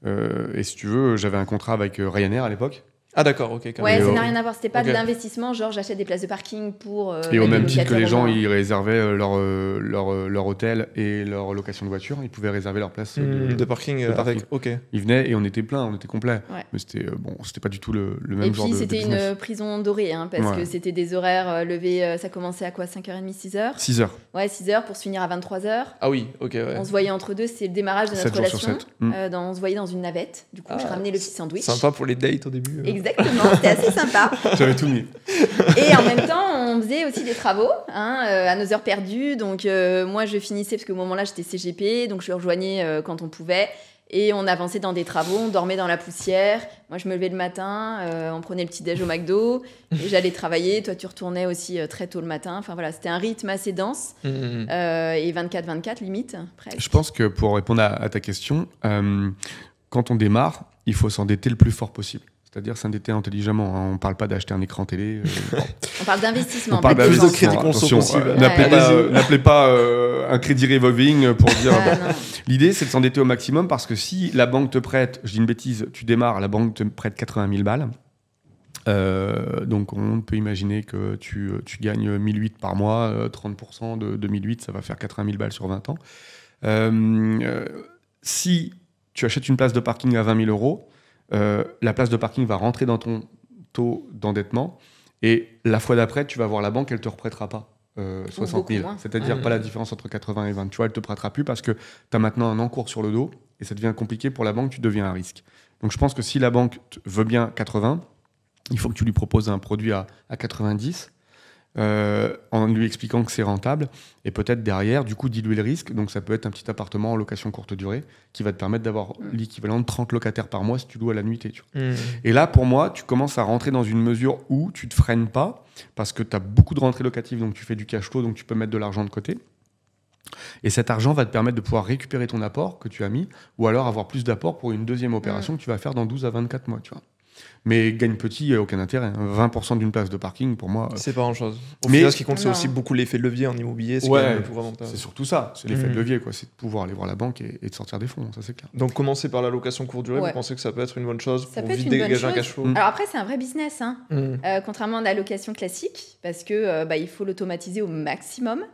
euh, et si tu veux, j'avais un contrat avec Ryanair à l'époque. Ah d'accord, ok. ouais, ça n'a rien à voir. C'était pas de l'investissement, genre j'achète des places de parking pour. Euh, et au même titre que les gens, ils réservaient euh, leur, euh, leur, leur, hôtel et leur location de voiture, ils pouvaient réserver leur place mmh, de, parking Avec. Ok. Ils venaient et on était plein, on était complet. Ouais. Mais c'était bon, c'était pas du tout le, le même et genre puis, C'était une prison dorée, hein, parce que c'était des horaires levés. ça commençait à quoi 5h30, 6h 6h. Ouais, 6h pour se finir à 23h. Ah oui, ok. On se voyait entre deux, c'est le démarrage de notre relation. Mmh. Dans, on se voyait dans une navette. Du coup, je ah, ramenais le petit sandwich. Sympa pour les dates au début. Exactement, c'était assez sympa. J'avais tout mis. Et en même temps, on faisait aussi des travaux hein, euh, à nos heures perdues. Donc euh, moi, je finissais, parce qu'au moment-là, j'étais CGP, donc je rejoignais euh, quand on pouvait. Et on avançait dans des travaux, on dormait dans la poussière. Moi, je me levais le matin, on prenait le petit déj au McDo, et j'allais travailler. Toi, tu retournais aussi très tôt le matin. Enfin voilà, c'était un rythme assez dense, mmh, mmh, mmh. et 24-24 limite. Je pense que pour répondre à, à ta question, quand on démarre, il faut s'endetter le plus fort possible. C'est-à-dire s'endetter intelligemment. Hein. On ne parle pas d'acheter un écran télé. Euh, on parle d'investissement. On parle n'appelez pas, euh, un crédit revolving pour dire. L'idée, c'est de s'endetter au maximum parce que si la banque te prête, je dis une bêtise, tu démarres, la banque te prête 80 000 balles. Euh, donc on peut imaginer que tu, tu gagnes 1008 par mois, 30% de 2008, ça va faire 80 000 balles sur 20 ans. si tu achètes une place de parking à 20 000 euros, euh, la place de parking va rentrer dans ton taux d'endettement et la fois d'après, tu vas voir la banque, elle te reprêtera pas. 60 euh, 000, c'est-à-dire pas la différence entre 80 et 20. Tu vois, elle te prêtera plus parce que tu as maintenant un encours sur le dos et ça devient compliqué pour la banque, tu deviens un risque. Donc je pense que si la banque veut bien 80, il faut que tu lui proposes un produit à 90 euh, en lui expliquant que c'est rentable et peut-être derrière, du coup, diluer le risque. Donc, ça peut être un petit appartement en location courte durée qui va te permettre d'avoir mm. l'équivalent de 30 locataires par mois si tu loues à la nuitée. Mm. Et là, pour moi, tu commences à rentrer dans une mesure où tu te freines pas parce que tu as beaucoup de rentrées locatives, donc tu fais du cash flow, donc tu peux mettre de l'argent de côté. Et cet argent va te permettre de pouvoir récupérer ton apport que tu as mis ou alors avoir plus d'apport pour une deuxième opération mm. que tu vas faire dans 12 à 24 mois. Tu vois. Mais gagne petit, aucun intérêt. 20% hein. d'une place de parking, pour moi. C'est pas grand-chose. Au mais ce qui compte, c'est aussi beaucoup l'effet de levier en immobilier. C'est surtout ça, c'est l'effet de mmh. levier, quoi. C'est de pouvoir aller voir la banque et, de sortir des fonds, ça c'est clair. Donc commencer par la location courte durée, vous pensez que ça peut être une bonne chose pour vite dégager un cash flow mmh. Alors après, c'est un vrai business, hein. mmh. euh, contrairement à la location classique, parce que euh, bah, il faut l'automatiser au maximum.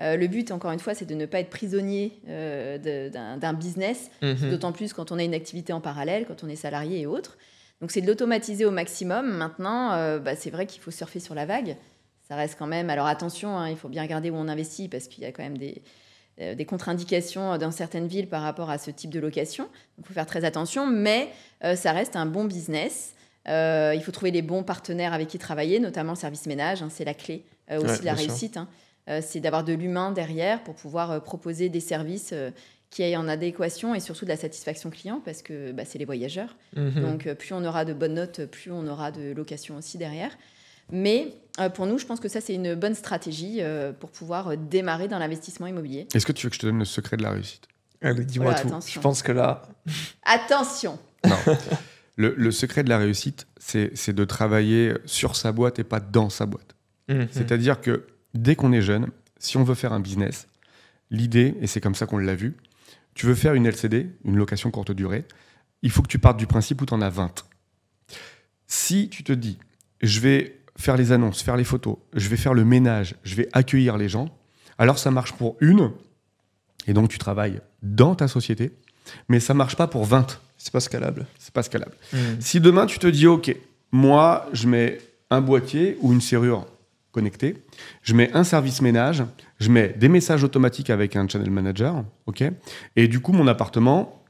Euh, le but, encore une fois, c'est de ne pas être prisonnier d'un business, d'autant plus quand on a une activité en parallèle, quand on est salarié et autres. Donc c'est de l'automatiser au maximum. Maintenant, euh, bah, c'est vrai qu'il faut surfer sur la vague. Ça reste quand même. Alors attention, hein, il faut bien regarder où on investit parce qu'il y a quand même des, euh, contre-indications euh, dans certaines villes par rapport à ce type de location. il faut faire très attention, mais ça reste un bon business. il faut trouver les bons partenaires avec qui travailler, notamment service ménage. Hein, c'est la clé aussi de la réussite. Hein. c'est d'avoir de l'humain derrière pour pouvoir proposer des services qui est en adéquation et surtout de la satisfaction client parce que bah, c'est les voyageurs. Mhm. Donc euh, plus on aura de bonnes notes, plus on aura de location aussi derrière. Mais euh, pour nous, je pense que ça, c'est une bonne stratégie euh, pour pouvoir démarrer dans l'investissement immobilier. Est-ce que tu veux que je te donne le secret de la réussite Allez, dis-moi tout. Je pense que là. Attention non. Le, secret de la réussite, c'est de travailler sur sa boîte et pas dans sa boîte. Mhm. C'est-à-dire que dès qu'on est jeune, si on veut faire un business, l'idée, et c'est comme ça qu'on l'a vu, tu veux faire une LCD, une location courte durée, il faut que tu partes du principe où tu en as 20. Si tu te dis, je vais faire les annonces, faire les photos, je vais faire le ménage, je vais accueillir les gens, alors ça marche pour une, et donc tu travailles dans ta société, mais ça marche pas pour 20. C'est pas scalable. C'est pas scalable. Mmh. Si demain tu te dis, OK, moi je mets un boîtier ou une serrure connecté, je mets un service ménage, je mets des messages automatiques avec un channel manager, ok Et du coup, mon appartement,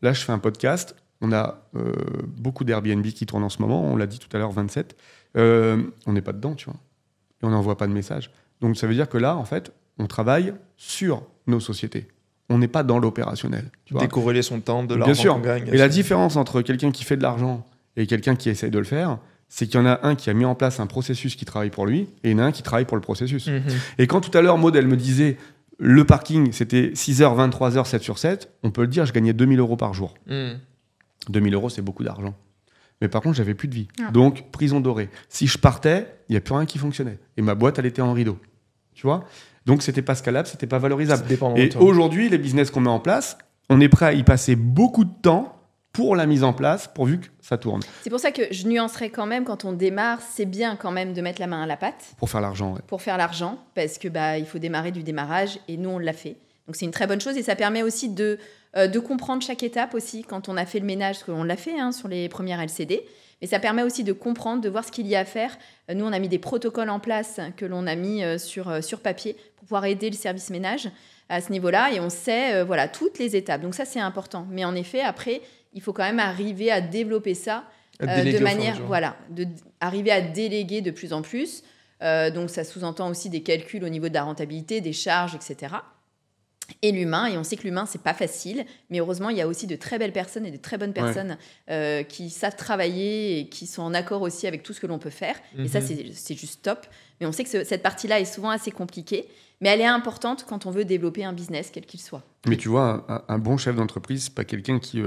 là, je fais un podcast, on a euh, beaucoup d'Airbnb qui tournent en ce moment, on l'a dit tout à l'heure, 27. Euh, on n'est pas dedans, tu vois. Et on n'envoie pas de messages. Donc ça veut dire que là, en fait, on travaille sur nos sociétés. On n'est pas dans l'opérationnel. Décorréler son temps de l'argent qu'on gagne. Et la différence entre quelqu'un qui fait de l'argent et quelqu'un qui essaye de le faire, c'est qu'il y en a un qui a mis en place un processus qui travaille pour lui, et il y en a un qui travaille pour le processus. Mhm. Et quand tout à l'heure, Maud, me disait, le parking, c'était 6h, 23h, 7 sur 7, on peut le dire, je gagnais 2000 euros par jour. 2000 mhm. euros, c'est beaucoup d'argent. Mais par contre, j'avais plus de vie. Ah. Donc, prison dorée. Si je partais, il n'y a plus rien qui fonctionnait. Et ma boîte, elle était en rideau. Tu vois Donc, c'était pas scalable, c'était pas valorisable. Et aujourd'hui, les business qu'on met en place, on est prêt à y passer beaucoup de temps pour la mise en place, pourvu que ça tourne. C'est pour ça que je nuancerais quand même quand on démarre, c'est bien quand même de mettre la main à la pâte. Pour faire l'argent. Ouais. Pour faire l'argent, parce que bah il faut démarrer du démarrage et nous on l'a fait. Donc c'est une très bonne chose et ça permet aussi de euh, de comprendre chaque étape aussi quand on a fait le ménage, parce qu'on l'a fait hein, sur les premières LCD. Mais ça permet aussi de comprendre, de voir ce qu'il y a à faire. Euh, nous, on a mis des protocoles en place que l'on a mis euh, sur, sur papier pour pouvoir aider le service ménage à ce niveau-là. Et on sait voilà toutes les étapes. Donc ça, c'est important. Mais en effet, après, il faut quand même arriver à développer ça euh, de manière, voilà, de, arriver à déléguer de plus en plus. Euh, donc ça sous-entend aussi des calculs au niveau de la rentabilité, des charges, etc et l'humain. Et on sait que l'humain, c'est pas facile, mais heureusement, il y a aussi de très belles personnes et de très bonnes personnes euh, qui savent travailler et qui sont en accord aussi avec tout ce que l'on peut faire. Et ça, mhm. c'est juste top. Mais on sait que cette partie-là est souvent assez compliquée, mais elle est importante quand on veut développer un business, quel qu'il soit. Mais tu vois, un, bon chef d'entreprise, pas quelqu'un qui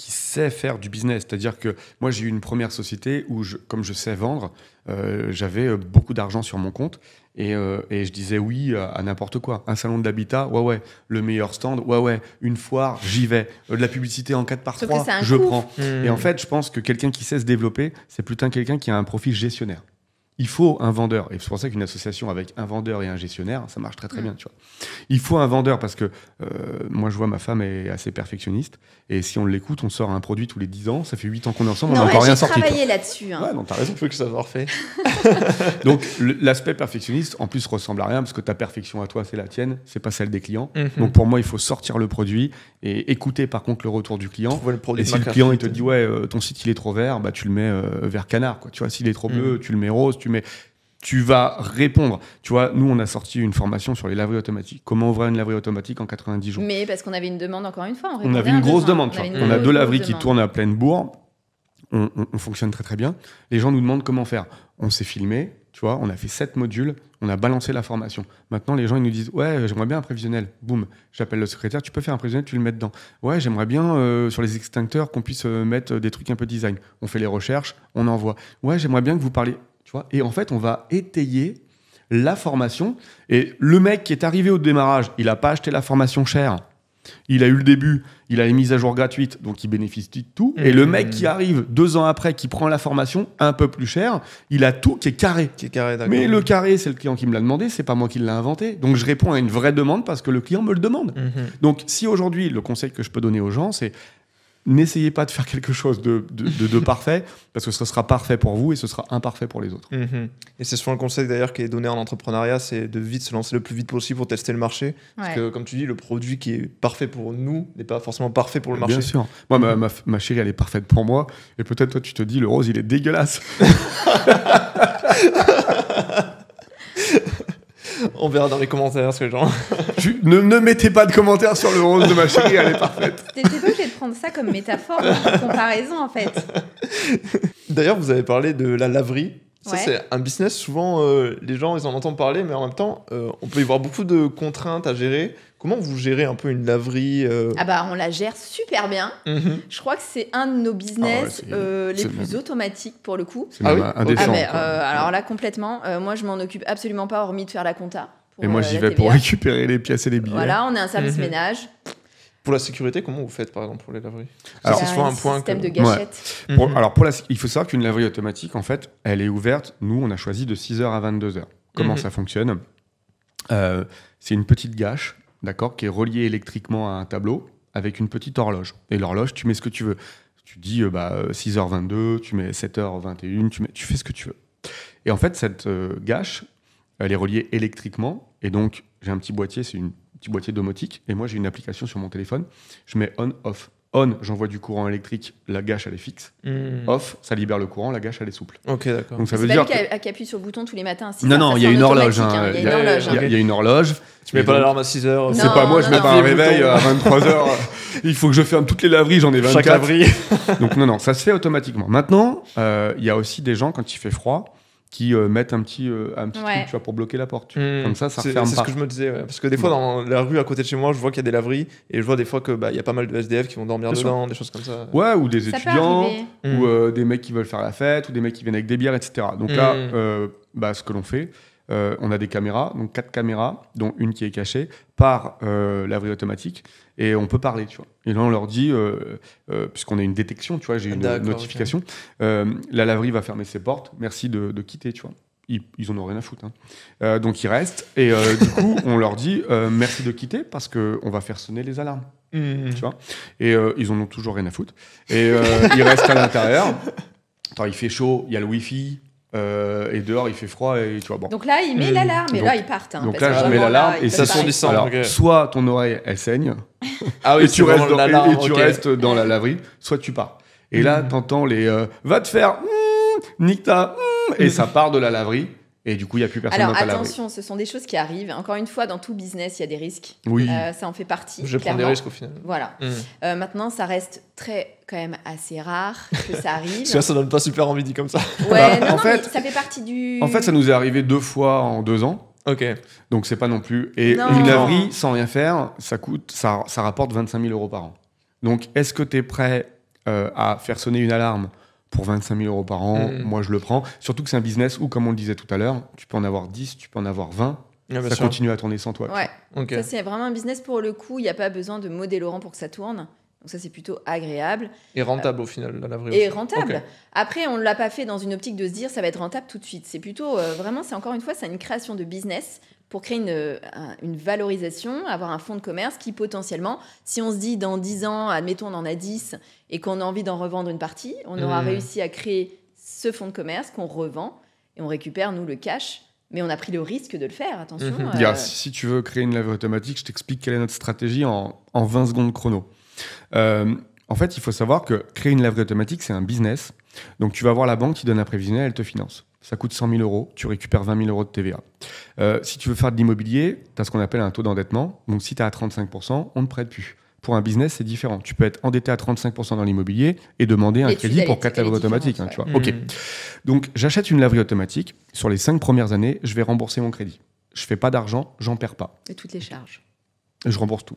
qui sait faire du business. C'est-à-dire que moi, j'ai eu une première société où, comme je sais vendre, euh, j'avais euh, beaucoup d'argent sur mon compte et, euh, je disais oui à, n'importe quoi. Un salon de l'habitat, ouais, ouais. Le meilleur stand, ouais, ouais. Une foire, j'y vais. de la publicité en 4 par 3 je prends. Et en fait, je pense que quelqu'un qui sait se développer, c'est plutôt quelqu'un qui a un profil gestionnaire il faut un vendeur. Et c'est pour ça qu'une association avec un vendeur et un gestionnaire, ça marche très très bien. Tu vois. Il faut un vendeur parce que euh, moi, je vois ma femme est assez perfectionniste. Et si on l'écoute, on sort un produit tous les 10 ans. Ça fait 8 ans qu'on est ensemble, on n'a encore rien sorti. travaillé là-dessus. Hein. Ouais, non, t'as raison, il faut que ça soit refait. Donc, l'aspect perfectionniste, en plus, ressemble à rien parce que ta perfection à toi, c'est la tienne, c'est pas celle des clients. Mhm. Donc, pour moi, il faut sortir le produit et écouter par contre le retour du client. et si le client, il te dit, ouais, euh, ton site, il est trop vert, bah, tu le mets euh, vert canard. Quoi. Tu vois, s'il est trop mhm. bleu, tu le mets rose, mais tu vas répondre. Tu vois, nous, on a sorti une formation sur les laveries automatiques. Comment ouvrir une laverie automatique en 90 jours Mais parce qu'on avait une demande, encore une fois. On, avait une grosse demande. On, on, a deux laveries qui tournent à pleine bourre. On, fonctionne très très bien. Les gens nous demandent comment faire. On s'est filmé, tu vois, on a fait sept modules, on a balancé la formation. Maintenant, les gens, ils nous disent Ouais, j'aimerais bien un prévisionnel. Boum, j'appelle le secrétaire, tu peux faire un prévisionnel, tu le mets dedans. Ouais, j'aimerais bien euh, sur les extincteurs qu'on puisse euh, mettre euh, des trucs un peu design. On fait les recherches, on envoie. Ouais, j'aimerais bien que vous parliez et en fait, on va étayer la formation. Et le mec qui est arrivé au démarrage, il n'a pas acheté la formation chère. Il a eu le début, il a les mises à jour gratuites, donc il bénéficie de tout. Et le mec qui arrive deux ans après, qui prend la formation un peu plus chère, il a tout qui est carré. Qui est carré Mais le carré, c'est le client qui me l'a demandé, c'est pas moi qui l'ai inventé. Donc je réponds à une vraie demande parce que le client me le demande. Mhm. Donc si aujourd'hui, le conseil que je peux donner aux gens, c'est n'essayez pas de faire quelque chose de, de, parfait, parce que ce sera parfait pour vous et ce sera imparfait pour les autres. Mhm. Et c'est souvent le conseil d'ailleurs qui est donné en entrepreneuriat, c'est de vite se lancer le plus vite possible pour tester le marché. Parce que comme tu dis, le produit qui est parfait pour nous n'est pas forcément parfait pour le marché. Bien sûr. Moi, mhm. ma, ma, chérie, elle est parfaite pour moi. Et peut-être toi, tu te dis, le rose, il est dégueulasse. On verra dans les commentaires ce que les ne, ne mettez pas de commentaires sur le rose de ma chérie, elle est parfaite prendre ça comme métaphore, comparaison en fait. D'ailleurs, vous avez parlé de la laverie. Ça, c'est un business, souvent, euh, les gens, ils en entendent parler, mais en même temps, euh, on peut y voir beaucoup de contraintes à gérer. Comment vous gérez un peu une laverie euh Ah bah, on la gère super bien. Mhm. Je crois que c'est un de nos business ah les plus automatiques, pour le coup. Ah oui ah, Alors là, complètement, moi, je m'en occupe absolument pas, hormis de faire la compta. et moi, j'y vais pour récupérer les pièces et les billets. Voilà, on est un service mhm. ménage pour la sécurité, comment vous faites par exemple pour les laveries Alors, c'est soit un, point système de gâchette. Mhm. alors pour la, il faut savoir qu'une laverie automatique, en fait, elle est ouverte. Nous, on a choisi de 6h à 22h. Comment mhm. ça fonctionne euh, C'est une petite gâche, d'accord, qui est reliée électriquement à un tableau avec une petite horloge. Et l'horloge, tu mets ce que tu veux. Tu dis euh, bah, 6h22, euh, tu mets 7h21, tu, mets, tu fais ce que tu veux. Et en fait, cette gâche, elle est reliée électriquement. Et donc, j'ai un petit boîtier, c'est une du boîtier domotique, et moi j'ai une application sur mon téléphone, je mets on-off. On, j'envoie du courant électrique, la gâche elle est fixe. Hmm. Off, ça libère le courant, la gâche elle est souple. Ok, d'accord. Donc ça veut dire. Pas qui appuie sur le bouton tous les matins. non, non, hein. Hein. il y a une horloge. Il y, a hein. une horloge. Tu mets pas l'alarme à 6 h C'est pas moi, je mets pas un réveil à 23 h Il faut que je ferme toutes les laveries, j'en ai 24. Chaque laverie. Donc non, non, ça se fait automatiquement. Maintenant, euh, il y a aussi des gens quand il fait froid qui euh, mettent un petit, euh, un petit truc tu vois, pour bloquer la porte. Hmm. Comme ça, ça pas C'est ce que je me disais. Parce que des fois, dans la rue à côté de chez moi, je vois qu'il y a des laveries et je vois des fois qu'il bah, y a pas mal de SDF qui vont dormir dedans, des choses comme ça. Ouais, ou des étudiants, ou hmm. euh, des mecs qui veulent faire la fête, ou des mecs qui viennent avec des bières, etc. Donc hmm. là, bah, ce que l'on fait, euh, on a des caméras, donc quatre caméras, dont une qui est cachée, par euh, automatique, et on peut parler, tu vois. Et là, on leur dit, euh, euh, puisqu'on a une détection, tu vois, j'ai une notification, la laverie va fermer ses portes, merci de, quitter, tu vois. Ils, ont rien à foutre. Hein. donc ils restent, et du coup, on leur dit, merci de quitter, parce qu'on va faire sonner les alarmes. Mmh. Tu vois et ils en ont toujours rien à foutre. Et ils restent à l'intérieur. Attends, il fait chaud, il y a le Wi-Fi. Euh, et dehors il fait froid et tu vois bon. Donc là il met hmm. l'alarme et là ils partent. Hein, donc là je mets l'alarme et ça sonne. Alors, okay. soit ton oreille elle saigne ah oui, et tu, restes dans, la laverie, soit tu pars. Et là hmm. t'entends les euh, va te faire mmh, et ça part de la laverie et du coup, il n'y a plus personne. Alors attention, ce sont des choses qui arrivent. Encore une fois, dans tout business, il y a des risques. Oui. Euh, ça en fait partie. Je prends des risques au final. Voilà. Mmh. Euh, maintenant, ça reste très quand même assez rare que ça arrive. ça, ça donne pas super envie dit comme ça. Ouais, bah, en fait, ça fait partie du. En fait, ça nous est arrivé deux fois en deux ans. Ok. Donc c'est pas non plus. Et une laverie sans rien faire, ça coûte, ça, ça rapporte 25 000 euros par an. Donc est-ce que tu es prêt euh, à faire sonner une alarme pour 25 000 euros par an, mm. moi je le prends. Surtout que c'est un business où, comme on le disait tout à l'heure, tu peux en avoir 10, tu peux en avoir 20. Ah, ça continue à tourner sans toi. Ouais. Ça, c'est vraiment un business pour le coup. Il n'y a pas besoin de modèle Laurent pour que ça tourne. Donc ça, c'est plutôt agréable. Et rentable au final, dans la vraie. Et rentable. Après, on ne l'a pas fait dans une optique de se dire ça va être rentable tout de suite. C'est plutôt, euh, vraiment, c'est encore une fois, c'est une création de business pour créer une, valorisation, avoir un fonds de commerce qui potentiellement, si on se dit dans 10 ans, admettons on en a 10 et qu'on a envie d'en revendre une partie, on aura mmh. réussi à créer ce fonds de commerce qu'on revend et on récupère, nous, le cash. Mais on a pris le risque de le faire, attention. Mmh. Euh. si tu veux créer une lave automatique, je t'explique quelle est notre stratégie en, 20 secondes chrono. Euh, en fait, il faut savoir que créer une lave automatique, c'est un business. Donc tu vas voir la banque qui donne un prévisionnel, elle te finance ça coûte 100 000 euros, tu récupères 20 000 euros de TVA. Euh, si tu veux faire de l'immobilier, tu as ce qu'on appelle un taux d'endettement. Donc si tu es à 35%, on ne prête plus. Pour un business, c'est différent. Tu peux être endetté à 35% dans l'immobilier et demander un crédit pour 4 automatique. automatiques. Hein, mmh. Donc j'achète une laverie automatique. Sur les 5 premières années, je vais rembourser mon crédit. Je fais pas d'argent, j'en perds pas. Et toutes les charges. Je rembourse tout.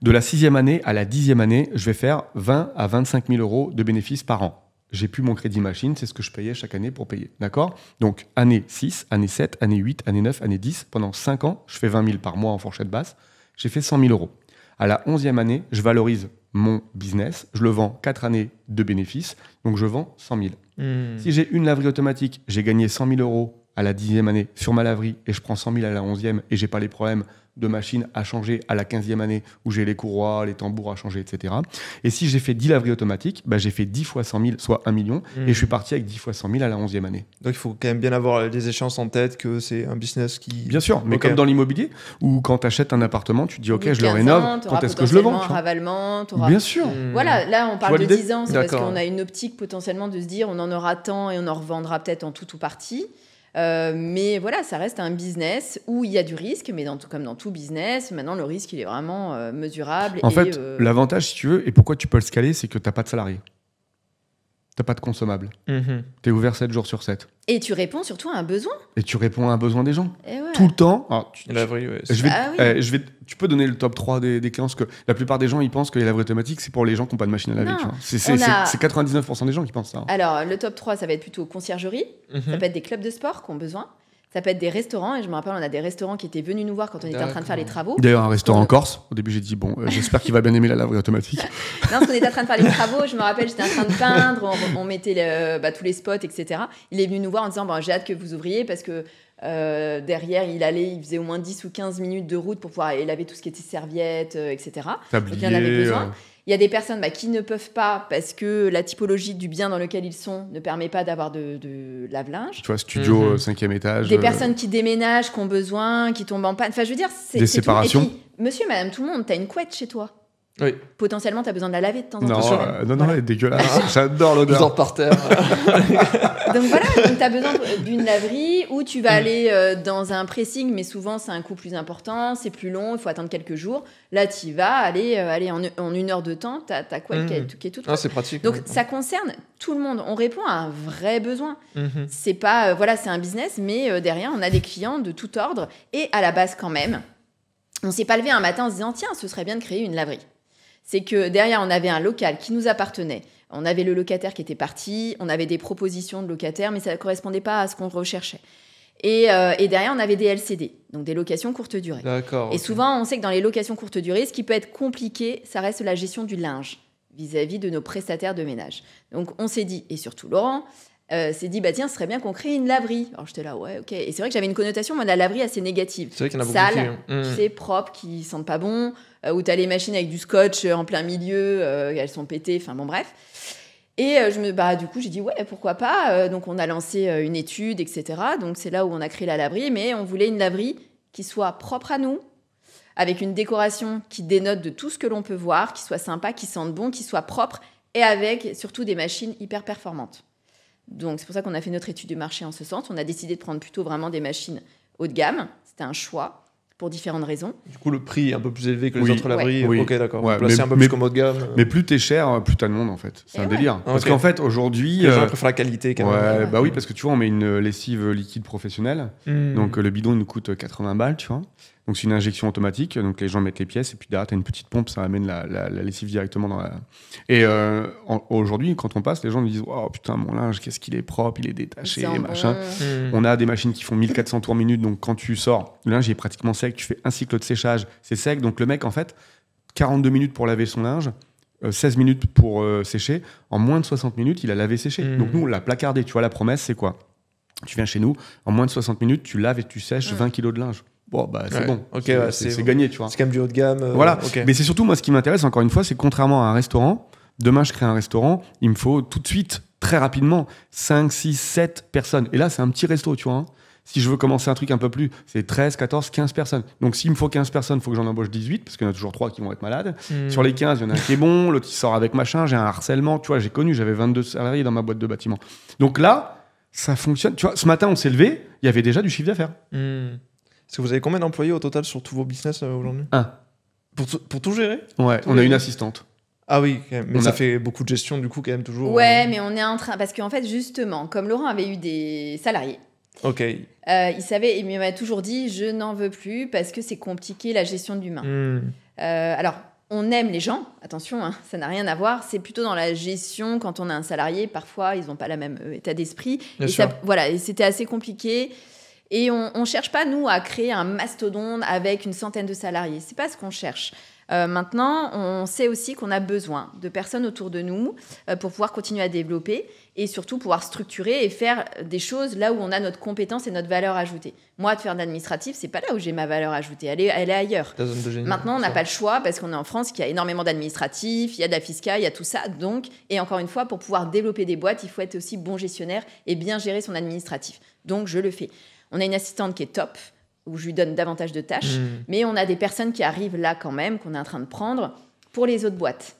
De la sixième année à la dixième année, je vais faire 20 à 25 000 euros de bénéfices par an j'ai plus mon crédit machine, c'est ce que je payais chaque année pour payer. D'accord Donc, année 6, année 7, année 8, année 9, année 10, pendant 5 ans, je fais 20 000 par mois en fourchette basse, j'ai fait 100 000 euros. À la 11e année, je valorise mon business, je le vends 4 années de bénéfices, donc je vends 100 000. Hmm. Si j'ai une laverie automatique, j'ai gagné 100 000 euros à la dixième année sur ma laverie et je prends 100 000 à la onzième et j'ai pas les problèmes de machine à changer à la 15e année où j'ai les courroies, les tambours à changer, etc. Et si j'ai fait 10 laveries automatiques, bah j'ai fait 10 fois 100 000, soit 1 million, et je suis mmh. parti avec 10 fois 100 000 à la 11e année. Donc il faut quand même bien avoir des échéances en tête, que c'est un business qui. Bien sûr, mais comme dans l'immobilier, où quand tu achètes un appartement, tu te dis, OK, je le rénove, quand est-ce que je le vends Bien sûr. Mmh. Voilà, là on parle de 10 ans, c'est parce qu'on a une optique potentiellement de se dire, on en aura tant et on en revendra peut-être en tout ou partie. Euh, mais voilà, ça reste un business où il y a du risque, mais comme dans tout business, maintenant le risque il est vraiment euh, mesurable. En fait, euh, l'avantage, si tu veux, et pourquoi tu peux le scaler, c'est que tu n'as pas de salarié t'as pas de consommable. Mhm. T'es ouvert 7 jours sur 7. Et tu réponds surtout à un besoin. Et tu réponds à un besoin des gens. Eh Tout le temps. Ah, tu, je ah eh, tu peux donner le top 3 des, clients, que la plupart des gens, ils pensent que la vraie thématique, c'est pour les gens qui n'ont pas de machine à laver. C'est 99% des gens qui pensent ça. Hein. Alors, le top 3, ça va être plutôt conciergerie, ça mhm. peut être des clubs de sport qui ont besoin. Ça peut être des restaurants, et je me rappelle, on a des restaurants qui étaient venus nous voir quand on était en train de faire les travaux. D'ailleurs, un restaurant euh, en Corse, au début j'ai dit, bon, euh, j'espère qu'il va bien aimer la laverie automatique. non, parce qu'on était en train de faire les travaux, je me rappelle, j'étais en train de peindre, on, mettait bah, tous les spots, etc. Il est venu nous voir en disant, bon, j'ai hâte que vous ouvriez parce que euh, derrière, il allait, il faisait au moins 10 ou 15 minutes de route pour pouvoir laver tout ce qui était serviettes, etc. il en avait besoin. Il y a des personnes bah, qui ne peuvent pas parce que la typologie du bien dans lequel ils sont ne permet pas d'avoir de, lave-linge. Tu vois, studio, mhm. euh, cinquième étage. Des euh, personnes qui déménagent, qui ont besoin, qui tombent en panne. Enfin, je veux dire, c'est. Des séparations. monsieur, madame, tout le monde, t'as une couette chez toi. Oui. Potentiellement, t'as besoin de la laver de temps en temps. Euh, non, non, non, elle est dégueulasse. J'adore l'odeur. par terre. donc voilà, donc tu as besoin euh, d'une laverie ou tu vas mm. aller euh, dans un pressing, mais souvent c'est un coût plus important, c'est plus long, il faut attendre quelques jours. Là, tu vas aller, euh, aller en, une heure de temps, tu as, quoi mm. tout. Ah, c'est pratique. Donc ça concerne tout le monde. On répond à un vrai besoin. Mm-hmm. C'est pas, voilà, c'est un business, mais derrière, on a des clients de tout ordre et à la base quand même. On s'est pas levé un matin en se disant tiens, ce serait bien de créer une laverie. C'est que derrière, on avait un local qui nous appartenait, on avait le locataire qui était parti, on avait des propositions de locataires, mais ça ne correspondait pas à ce qu'on recherchait. Et, euh, derrière, on avait des LCD, donc des locations courte durée. Et souvent, on sait que dans les locations courte durée, ce qui peut être compliqué, ça reste la gestion du linge vis-à-vis de nos prestataires de ménage. Donc, on s'est dit, et surtout Laurent, c'est euh, s'est dit, bah tiens, ce serait bien qu'on crée une laverie. Alors j'étais là, ouais, ok. Et c'est vrai que j'avais une connotation, moi, de la laverie assez négative. C'est vrai qu'il y en a beaucoup. Sale, qui... Hein. mmh. propre, qui sentent pas bon. Euh, où tu as les machines avec du scotch euh, en plein milieu, euh, elles sont pétées, enfin bon, bref. Et je me, bah, du coup, j'ai dit, ouais, pourquoi pas Donc, on a lancé une étude, etc. Donc, c'est là où on a créé la laverie, mais on voulait une laverie qui soit propre à nous, avec une décoration qui dénote de tout ce que l'on peut voir, qui soit sympa, qui sente bon, qui soit propre, et avec surtout des machines hyper performantes. Donc, c'est pour ça qu'on a fait notre étude de marché en ce sens. On a décidé de prendre plutôt vraiment des machines haut de gamme. C'était un choix pour différentes raisons. Du coup, le prix est un peu plus élevé que les autres laveries. Ok, d'accord. Ouais, mais, un peu plus comme haut de gamme. Mais plus t'es cher, plus t'as de monde en fait. C'est un délire. Ah, parce qu'en fait, aujourd'hui. Les gens euh, la qualité quand même. Bah oui, parce que tu vois, on met une lessive liquide professionnelle. Hmm. Donc euh, le bidon, il nous coûte 80 balles, tu vois. Donc c'est une injection automatique, donc les gens mettent les pièces et puis derrière, tu as une petite pompe, ça amène la, lessive directement dans la... Et euh, aujourd'hui, quand on passe, les gens nous disent « Oh putain, mon linge, qu'est-ce qu'il est propre, il est détaché, machin. On a des machines qui font 1400 tours minute, donc quand tu sors, le linge est pratiquement sec, tu fais un cycle de séchage, c'est sec, donc le mec, en fait, 42 minutes pour laver son linge, 16 euh, minutes pour euh, sécher, en moins de 60 minutes, il a lavé séché. Mm. Donc nous, on l'a placardé. Tu vois, la promesse, c'est quoi Tu viens chez nous, en moins de 60 minutes, tu laves et tu sèches 20 mm. kilos de linge bon, bah, c'est bon. c'est gagné, tu vois. C'est quand même du haut de gamme. Euh, voilà. Mais c'est surtout, moi, ce qui m'intéresse, encore une fois, c'est contrairement à un restaurant, demain, je crée un restaurant, il me faut tout de suite, très rapidement, 5, 6, 7 personnes. Et là, c'est un petit resto, tu vois. Hein. Si je veux commencer un truc un peu plus, c'est 13, 14, 15 personnes. Donc s'il me faut 15 personnes, il faut que j'en embauche 18, parce qu'il y en a toujours 3 qui vont être malades. Hmm. Sur les 15, il y en a un qui est bon, l'autre qui sort avec machin, j'ai un harcèlement, tu vois, j'ai connu, j'avais 22 salariés dans ma boîte de bâtiment. Donc là, ça fonctionne. Tu vois, ce matin, on s'est levé, il y avait déjà du chiffre d'affaires. Hmm. Est-ce que vous avez combien d'employés au total sur tous vos business euh, aujourd'hui Un. Pour, pour, tout gérer Ouais, on a une assistante. Ah oui, mais on ça a... fait beaucoup de gestion du coup quand même toujours. Ouais, euh, mais on est en train parce qu'en fait justement, comme Laurent avait eu des salariés. Ok. Euh, il savait, il m'a toujours dit, je n'en veux plus parce que c'est compliqué la gestion de l'humain. Hmm. alors, on aime les gens, attention, hein, ça n'a rien à voir. C'est plutôt dans la gestion quand on a un salarié, parfois ils n'ont pas la même état d'esprit. Bien voilà, et c'était assez compliqué. Et on ne cherche pas, nous, à créer un mastodonte avec une centaine de salariés. C'est pas ce qu'on cherche. Euh, maintenant, on sait aussi qu'on a besoin de personnes autour de nous euh, pour pouvoir continuer à développer et surtout pouvoir structurer et faire des choses là où on a notre compétence et notre valeur ajoutée. Moi, de faire de l'administratif, c'est pas là où j'ai ma valeur ajoutée, elle est, elle est ailleurs. Maintenant, on n'a pas le choix parce qu'on est en France, qui y a énormément d'administratifs, il y a de la il y a tout ça. Donc, et encore une fois, pour pouvoir développer des boîtes, il faut être aussi bon gestionnaire et bien gérer son administratif. Donc, je le fais. On a une assistante qui est top, où je lui donne davantage de tâches, hmm. mais on a des personnes qui arrivent là quand même, qu'on est en train de prendre, pour les autres boîtes.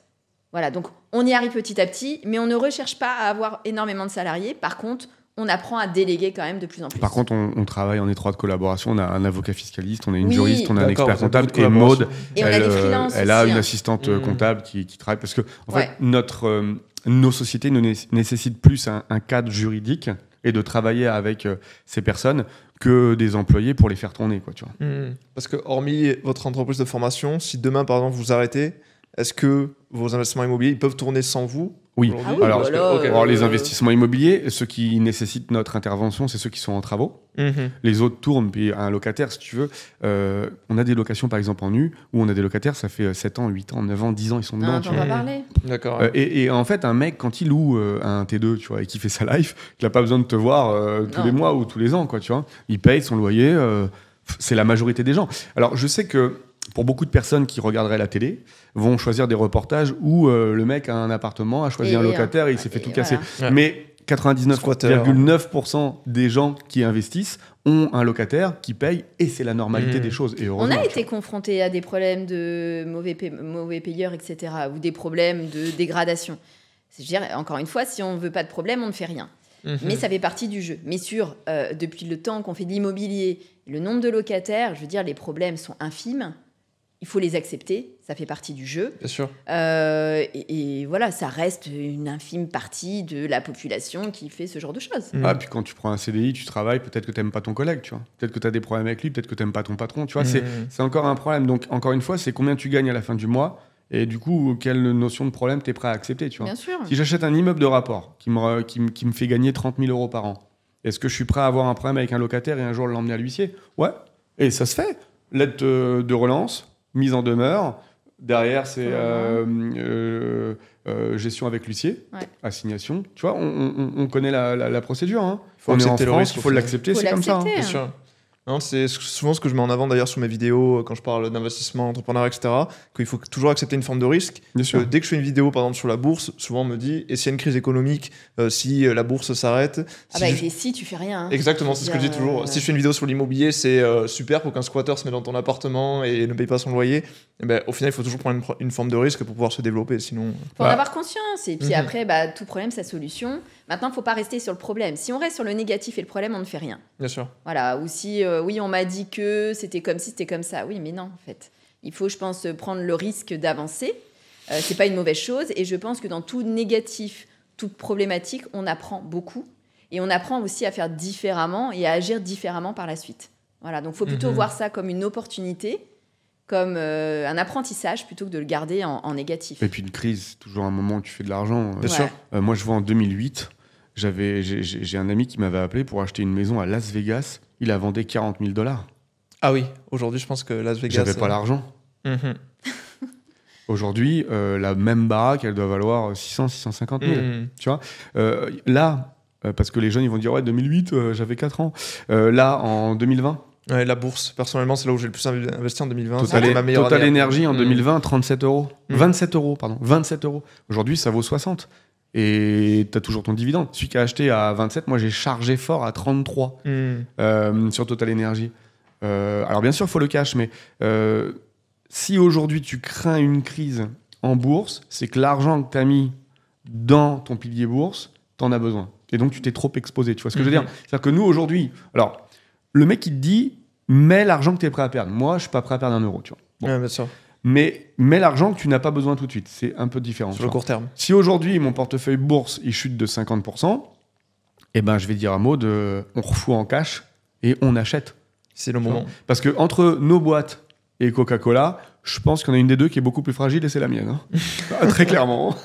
Voilà, donc on y arrive petit à petit, mais on ne recherche pas à avoir énormément de salariés. Par contre, on apprend à déléguer quand même de plus en plus. Par contre, on, travaille en étroite collaboration. On a un avocat fiscaliste, on a une juriste, on a un expert comptable et mode. Euh, elle, a, une hein. assistante hmm. euh, comptable qui, travaille. Parce que, en fait, notre, euh, nos sociétés ne nécessitent plus un cadre juridique et de travailler avec euh, ces personnes que des employés pour les faire tourner. Quoi, tu vois. Hmm. Parce que hormis votre entreprise de formation, si demain, par exemple, vous arrêtez, est-ce que vos investissements immobiliers peuvent tourner sans vous oui. Ah alors, euh, les investissements immobiliers, ceux qui nécessitent notre intervention, c'est ceux qui sont en travaux. Mhm. Les autres tournent, puis un locataire, si tu veux. Euh, on a des locations, par exemple, en nu, où on a des locataires, ça fait 7 euh, ans, 8 ans, 9 ans, 10 ans, ils sont ah, dedans. Ah, tu parler. D'accord. et, en fait, un mec, quand il loue un T2, tu vois, et qu'il fait sa life, il n'a pas besoin de te voir tous les mois ou tous les ans, quoi, tu vois. Il paye son loyer, c'est la majorité des gens. Alors, je sais que pour beaucoup de personnes qui regarderaient la télé, vont choisir des reportages où euh, le mec a un appartement, a choisi un locataire et il s'est fait tout casser. Mais 99,9% des gens qui investissent ont un locataire qui paye et c'est la normalité mmh. des choses. Et On a été confronté à des problèmes de mauvais, mauvais payeurs, etc. ou des problèmes de dégradation. cest dire, encore une fois, si on ne veut pas de problème, on ne fait rien. Mmh. Mais ça fait partie du jeu. Mais sur, euh, depuis le temps qu'on fait de l'immobilier, le nombre de locataires, je veux dire, les problèmes sont infimes il faut les accepter, ça fait partie du jeu. Bien sûr. Euh, et, voilà, ça reste une infime partie de la population qui fait ce genre de choses. Mmh. Ah, puis quand tu prends un CDI, tu travailles, peut-être que tu n'aimes pas ton collègue, tu vois. Peut-être que tu as des problèmes avec lui, peut-être que tu n'aimes pas ton patron, tu vois. Mmh. C'est encore un problème. Donc, encore une fois, c'est combien tu gagnes à la fin du mois et du coup, quelle notion de problème tu es prêt à accepter, tu vois. Bien sûr. Si j'achète un immeuble de rapport qui me, qui, qui me fait gagner 30 000 euros par an, est-ce que je suis prêt à avoir un problème avec un locataire et un jour l'emmener à l'huissier Ouais. Et ça se fait. L'aide euh, de relance, mise en demeure. Derrière, c'est euh, euh, euh, gestion avec l'huissier, assignation. Tu vois, on, connaît la, procédure. Hein. on est en France, il faut l'accepter, c'est comme ça. Hein. Hein, c'est souvent ce que je mets en avant d'ailleurs sur mes vidéos euh, quand je parle d'investissement, entrepreneur, etc. Qu'il faut toujours accepter une forme de risque. Euh, dès que je fais une vidéo, par exemple, sur la bourse, souvent on me dit et s'il y a une crise économique, euh, si la bourse s'arrête. Ah bah, et si tu fais rien. Hein. Exactement, c'est ce que je dis toujours. Si je fais une vidéo sur l'immobilier, c'est super pour qu'un squatter se mette dans ton appartement et ne paye pas son loyer. Eh ben, au final, il faut toujours prendre une, forme de risque pour pouvoir se développer. Sinon. Pour en bah. avoir conscience. Et puis mhm. après, bah, tout problème, sa solution. Maintenant, il ne faut pas rester sur le problème. Si on reste sur le négatif et le problème, on ne fait rien. Bien sûr. Voilà. Ou si, euh, oui, on m'a dit que c'était comme si, c'était comme ça. Oui, mais non, en fait. Il faut, je pense, prendre le risque d'avancer. Ce euh, c'est pas une mauvaise chose. Et je pense que dans tout négatif, toute problématique, on apprend beaucoup. Et on apprend aussi à faire différemment et à agir différemment par la suite. Voilà. Donc, il faut plutôt mhm. voir ça comme une opportunité comme euh, un apprentissage plutôt que de le garder en, négatif. Et puis une crise, toujours un moment où tu fais de l'argent. Bien sûr. moi, je vois en 2008, j'avais, j'ai un ami qui m'avait appelé pour acheter une maison à Las Vegas. Il a vendu 40 000 dollars. Ah oui, aujourd'hui, je pense que Las Vegas. J'avais pas euh, l'argent. Mhm. aujourd'hui, euh, la même baraque, elle doit valoir 600, 650 000. Tu vois euh, Là, parce que les jeunes, ils vont dire Ouais, 2008, j'avais 4 ans. là, en 2020. la bourse, personnellement, c'est là où j'ai le plus investi en 2020. Total, ma Total en 2020, mhm. 37 euros. 27 mhm. euros, pardon. 27 euros. Aujourd'hui, ça vaut 60 et tu as toujours ton dividende. Celui qui a acheté à 27, moi j'ai chargé fort à 33 hmm. euh, sur Total Energy. Euh, alors bien sûr, il faut le cash, mais euh, si aujourd'hui tu crains une crise en bourse, c'est que l'argent que tu as mis dans ton pilier bourse, t'en as besoin. Et donc tu t'es trop exposé, tu vois ce que je veux mhm. dire C'est-à-dire que nous aujourd'hui, alors le mec il te dit, mets l'argent que tu es prêt à perdre. Moi, je suis pas prêt à perdre un euro, bien sûr mais mets l'argent que tu n'as pas besoin tout de suite. C'est un peu différent. Sur le court terme. Si aujourd'hui, mon portefeuille bourse, il chute de 50%, eh ben, je vais dire un mot de on refout en cash et on achète. C'est le moment. Parce que entre nos boîtes et Coca-Cola, je pense qu'on a une des deux qui est beaucoup plus fragile et c'est la mienne. Hein. Ah, très clairement.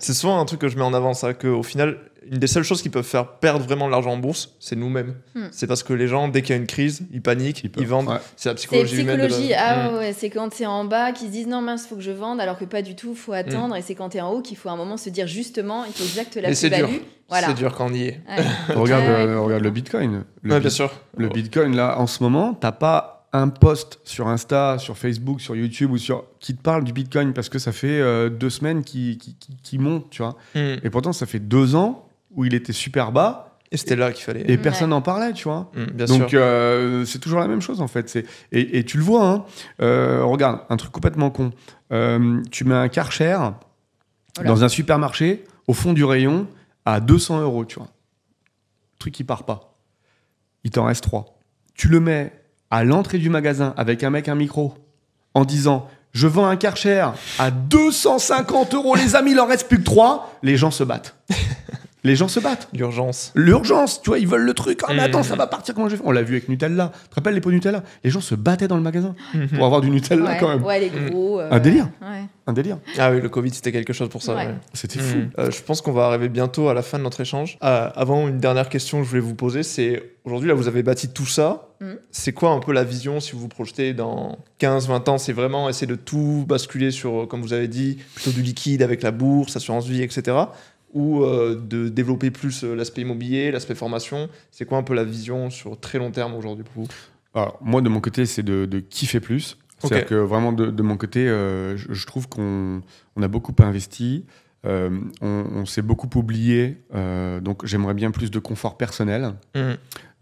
c'est souvent un truc que je mets en avant, ça, qu'au final, une des seules choses qui peuvent faire perdre vraiment de l'argent en bourse, c'est nous-mêmes. Hmm. C'est parce que les gens, dès qu'il y a une crise, ils paniquent, ils, vendent. C'est la psychologie, humaine. Ah, hmm. ouais, c'est quand c'est en bas qu'ils disent non mince, faut que je vende, alors que pas du tout, faut attendre. Hmm. Et c'est quand tu es en haut qu'il faut à un moment se dire justement, il faut exact la plus-value. Voilà. C'est dur quand on y est. regarde, euh, regarde le Bitcoin. Le bien sûr. Le Bitcoin là, en ce moment, t'as pas un post sur Insta, sur Facebook, sur YouTube ou sur qui te parle du Bitcoin parce que ça fait euh, deux semaines qu'il qui, monte, tu vois. Et pourtant, ça fait deux ans où il était super bas. Et c'était là qu'il fallait. Et personne n'en parlait, tu vois. Mm, Donc euh, c'est toujours la même chose en fait. Et, tu le vois. Hein. Euh, regarde, un truc complètement con. Euh, tu mets un Karcher dans un supermarché au fond du rayon à 200 euros, tu vois. truc qui part pas. Il t'en reste 3. Tu le mets à l'entrée du magasin avec un mec un micro en disant je vends un Karcher à 250 euros les amis, il en reste plus que 3, les gens se battent. Les gens se battent. L'urgence. L'urgence, tu vois, ils veulent le truc. Ah, mais attends, ça va partir, comment je On l'a vu avec Nutella. Tu te rappelles les pots Nutella Les gens se battaient dans le magasin pour avoir du Nutella quand même. Ouais, les gros. Mm. Euh, un délire. Un délire. Ah oui, le Covid, c'était quelque chose pour ça. C'était mm. fou. Euh, je pense qu'on va arriver bientôt à la fin de notre échange. Euh, avant, une dernière question que je voulais vous poser, c'est aujourd'hui, là, vous avez bâti tout ça. Mm. C'est quoi un peu la vision si vous vous projetez dans 15, 20 ans C'est vraiment essayer de tout basculer sur, comme vous avez dit, plutôt du liquide avec la bourse, assurance vie, etc ou euh, de développer plus euh, l'aspect immobilier, l'aspect formation C'est quoi un peu la vision sur très long terme aujourd'hui pour vous moi, de mon côté, c'est de, de kiffer plus. C'est-à-dire que vraiment, de, mon côté, euh, je, trouve qu'on a beaucoup investi. on, s'est beaucoup oublié, donc j'aimerais bien plus de confort personnel. Mmh.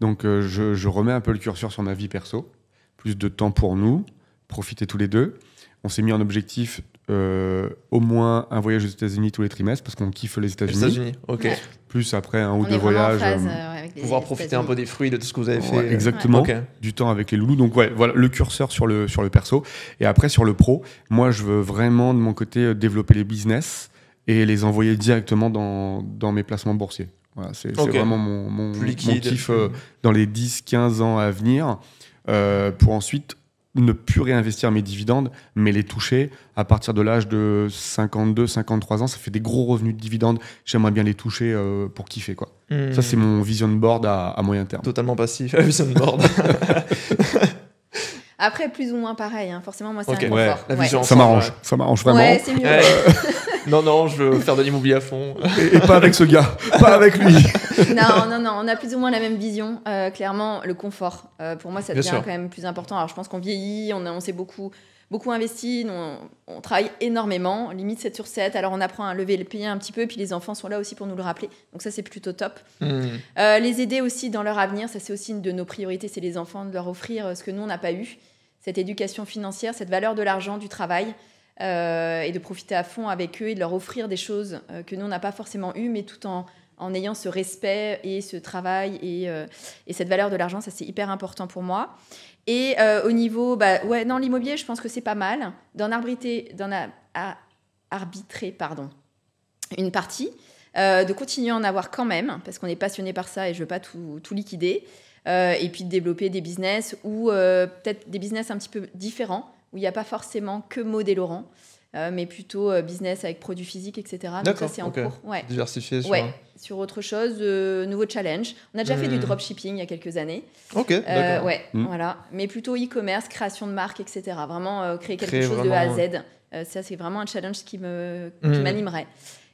Donc je, je, remets un peu le curseur sur ma vie perso, plus de temps pour nous, profiter tous les deux on s'est mis en objectif euh, au moins un voyage aux États-Unis tous les trimestres parce qu'on kiffe les États-Unis. unis ok. Plus après un ou deux voyages. Phase, euh, euh, pouvoir profiter un peu des fruits de tout ce que vous avez fait. exactement. Du temps avec les loulous. Donc, ouais, voilà le curseur sur le, sur le perso. Et après, sur le pro, moi, je veux vraiment, de mon côté, développer les business et les envoyer directement dans, dans mes placements boursiers. Voilà, c'est, vraiment mon, mon, mm. dans les 10-15 ans à venir pour ensuite ne plus réinvestir mes dividendes, mais les toucher à partir de l'âge de 52, 53 ans, ça fait des gros revenus de dividendes. J'aimerais bien les toucher euh, pour kiffer, quoi. Hmm. Ça, c'est mon vision board à, moyen terme. Totalement passif, vision board. Après, plus ou moins pareil, hein. forcément, moi, c'est un Ça m'arrange, ça m'arrange vraiment. non, non, je veux faire de l'immobilier à fond. et, pas avec ce gars, pas avec lui. non, non, non, on a plus ou moins la même vision. Euh, clairement, le confort, euh, pour moi, ça devient quand même plus important. Alors, je pense qu'on vieillit, on, on s'est beaucoup, beaucoup investi, on, on, travaille énormément, limite 7 sur 7. Alors, on apprend à lever le pied un petit peu, puis les enfants sont là aussi pour nous le rappeler. Donc, ça, c'est plutôt top. Hmm. Euh, les aider aussi dans leur avenir, ça, c'est aussi une de nos priorités, c'est les enfants, de leur offrir ce que nous, on n'a pas eu, cette éducation financière, cette valeur de l'argent, du travail. et de profiter à fond avec eux et de leur offrir des choses que nous, on n'a pas forcément eues, mais tout en en ayant ce respect et ce travail euh, et, cette valeur de l'argent, ça c'est hyper important pour moi. Et euh, au niveau, bah, ouais, non, l'immobilier, je pense que c'est pas mal d'en arbitrer, d'en arbitrer, pardon, une partie, euh, de continuer à en avoir quand même, parce qu'on est passionné par ça et je veux pas tout, tout liquider, et puis de développer des business ou peut-être des business un petit peu différents, où il n'y a pas forcément que Maud et Laurent. Euh, mais plutôt euh, business avec produits physiques, etc. Donc ça, c'est en cours. Ouais. sur... sur autre chose, euh, nouveau challenge. On a déjà fait du hmm. dropshipping il y a quelques années. Ok, Ouais, hmm. voilà. Mais plutôt e-commerce, création de marque, etc. Vraiment créer quelque chose de A à Z. ça, c'est vraiment un challenge qui hmm. m'animerait.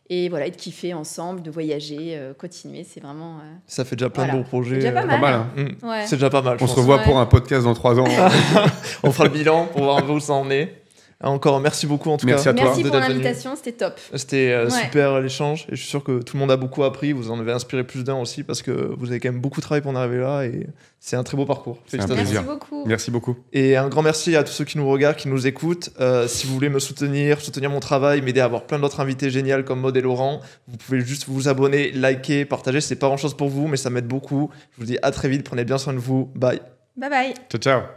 et voilà et de kiffer ensemble de voyager continuer c'est vraiment ça fait déjà plein de bons projets déjà pas mal, hein. c'est déjà pas mal on se revoit pour un podcast dans trois ans on fera le bilan pour voir où ça en est encore merci beaucoup en tout cas. À toi. Merci pour l'invitation, c'était top. C'était euh, super euh, l'échange et je suis sûr que tout le monde a beaucoup appris. Vous en avez inspiré plus d'un aussi parce que vous avez quand même beaucoup travaillé pour en arriver là et c'est un très beau parcours. Merci beaucoup. Merci beaucoup. Et un grand merci à tous ceux qui nous regardent, qui nous écoutent. Euh, si vous voulez me soutenir, soutenir mon travail, m'aider à avoir plein d'autres invités géniaux comme Maud et Laurent, vous pouvez juste vous abonner, liker, partager. C'est pas grand chose pour vous, mais ça m'aide beaucoup. Je vous dis à très vite. Prenez bien soin de vous. Bye. Bye bye. Ciao ciao.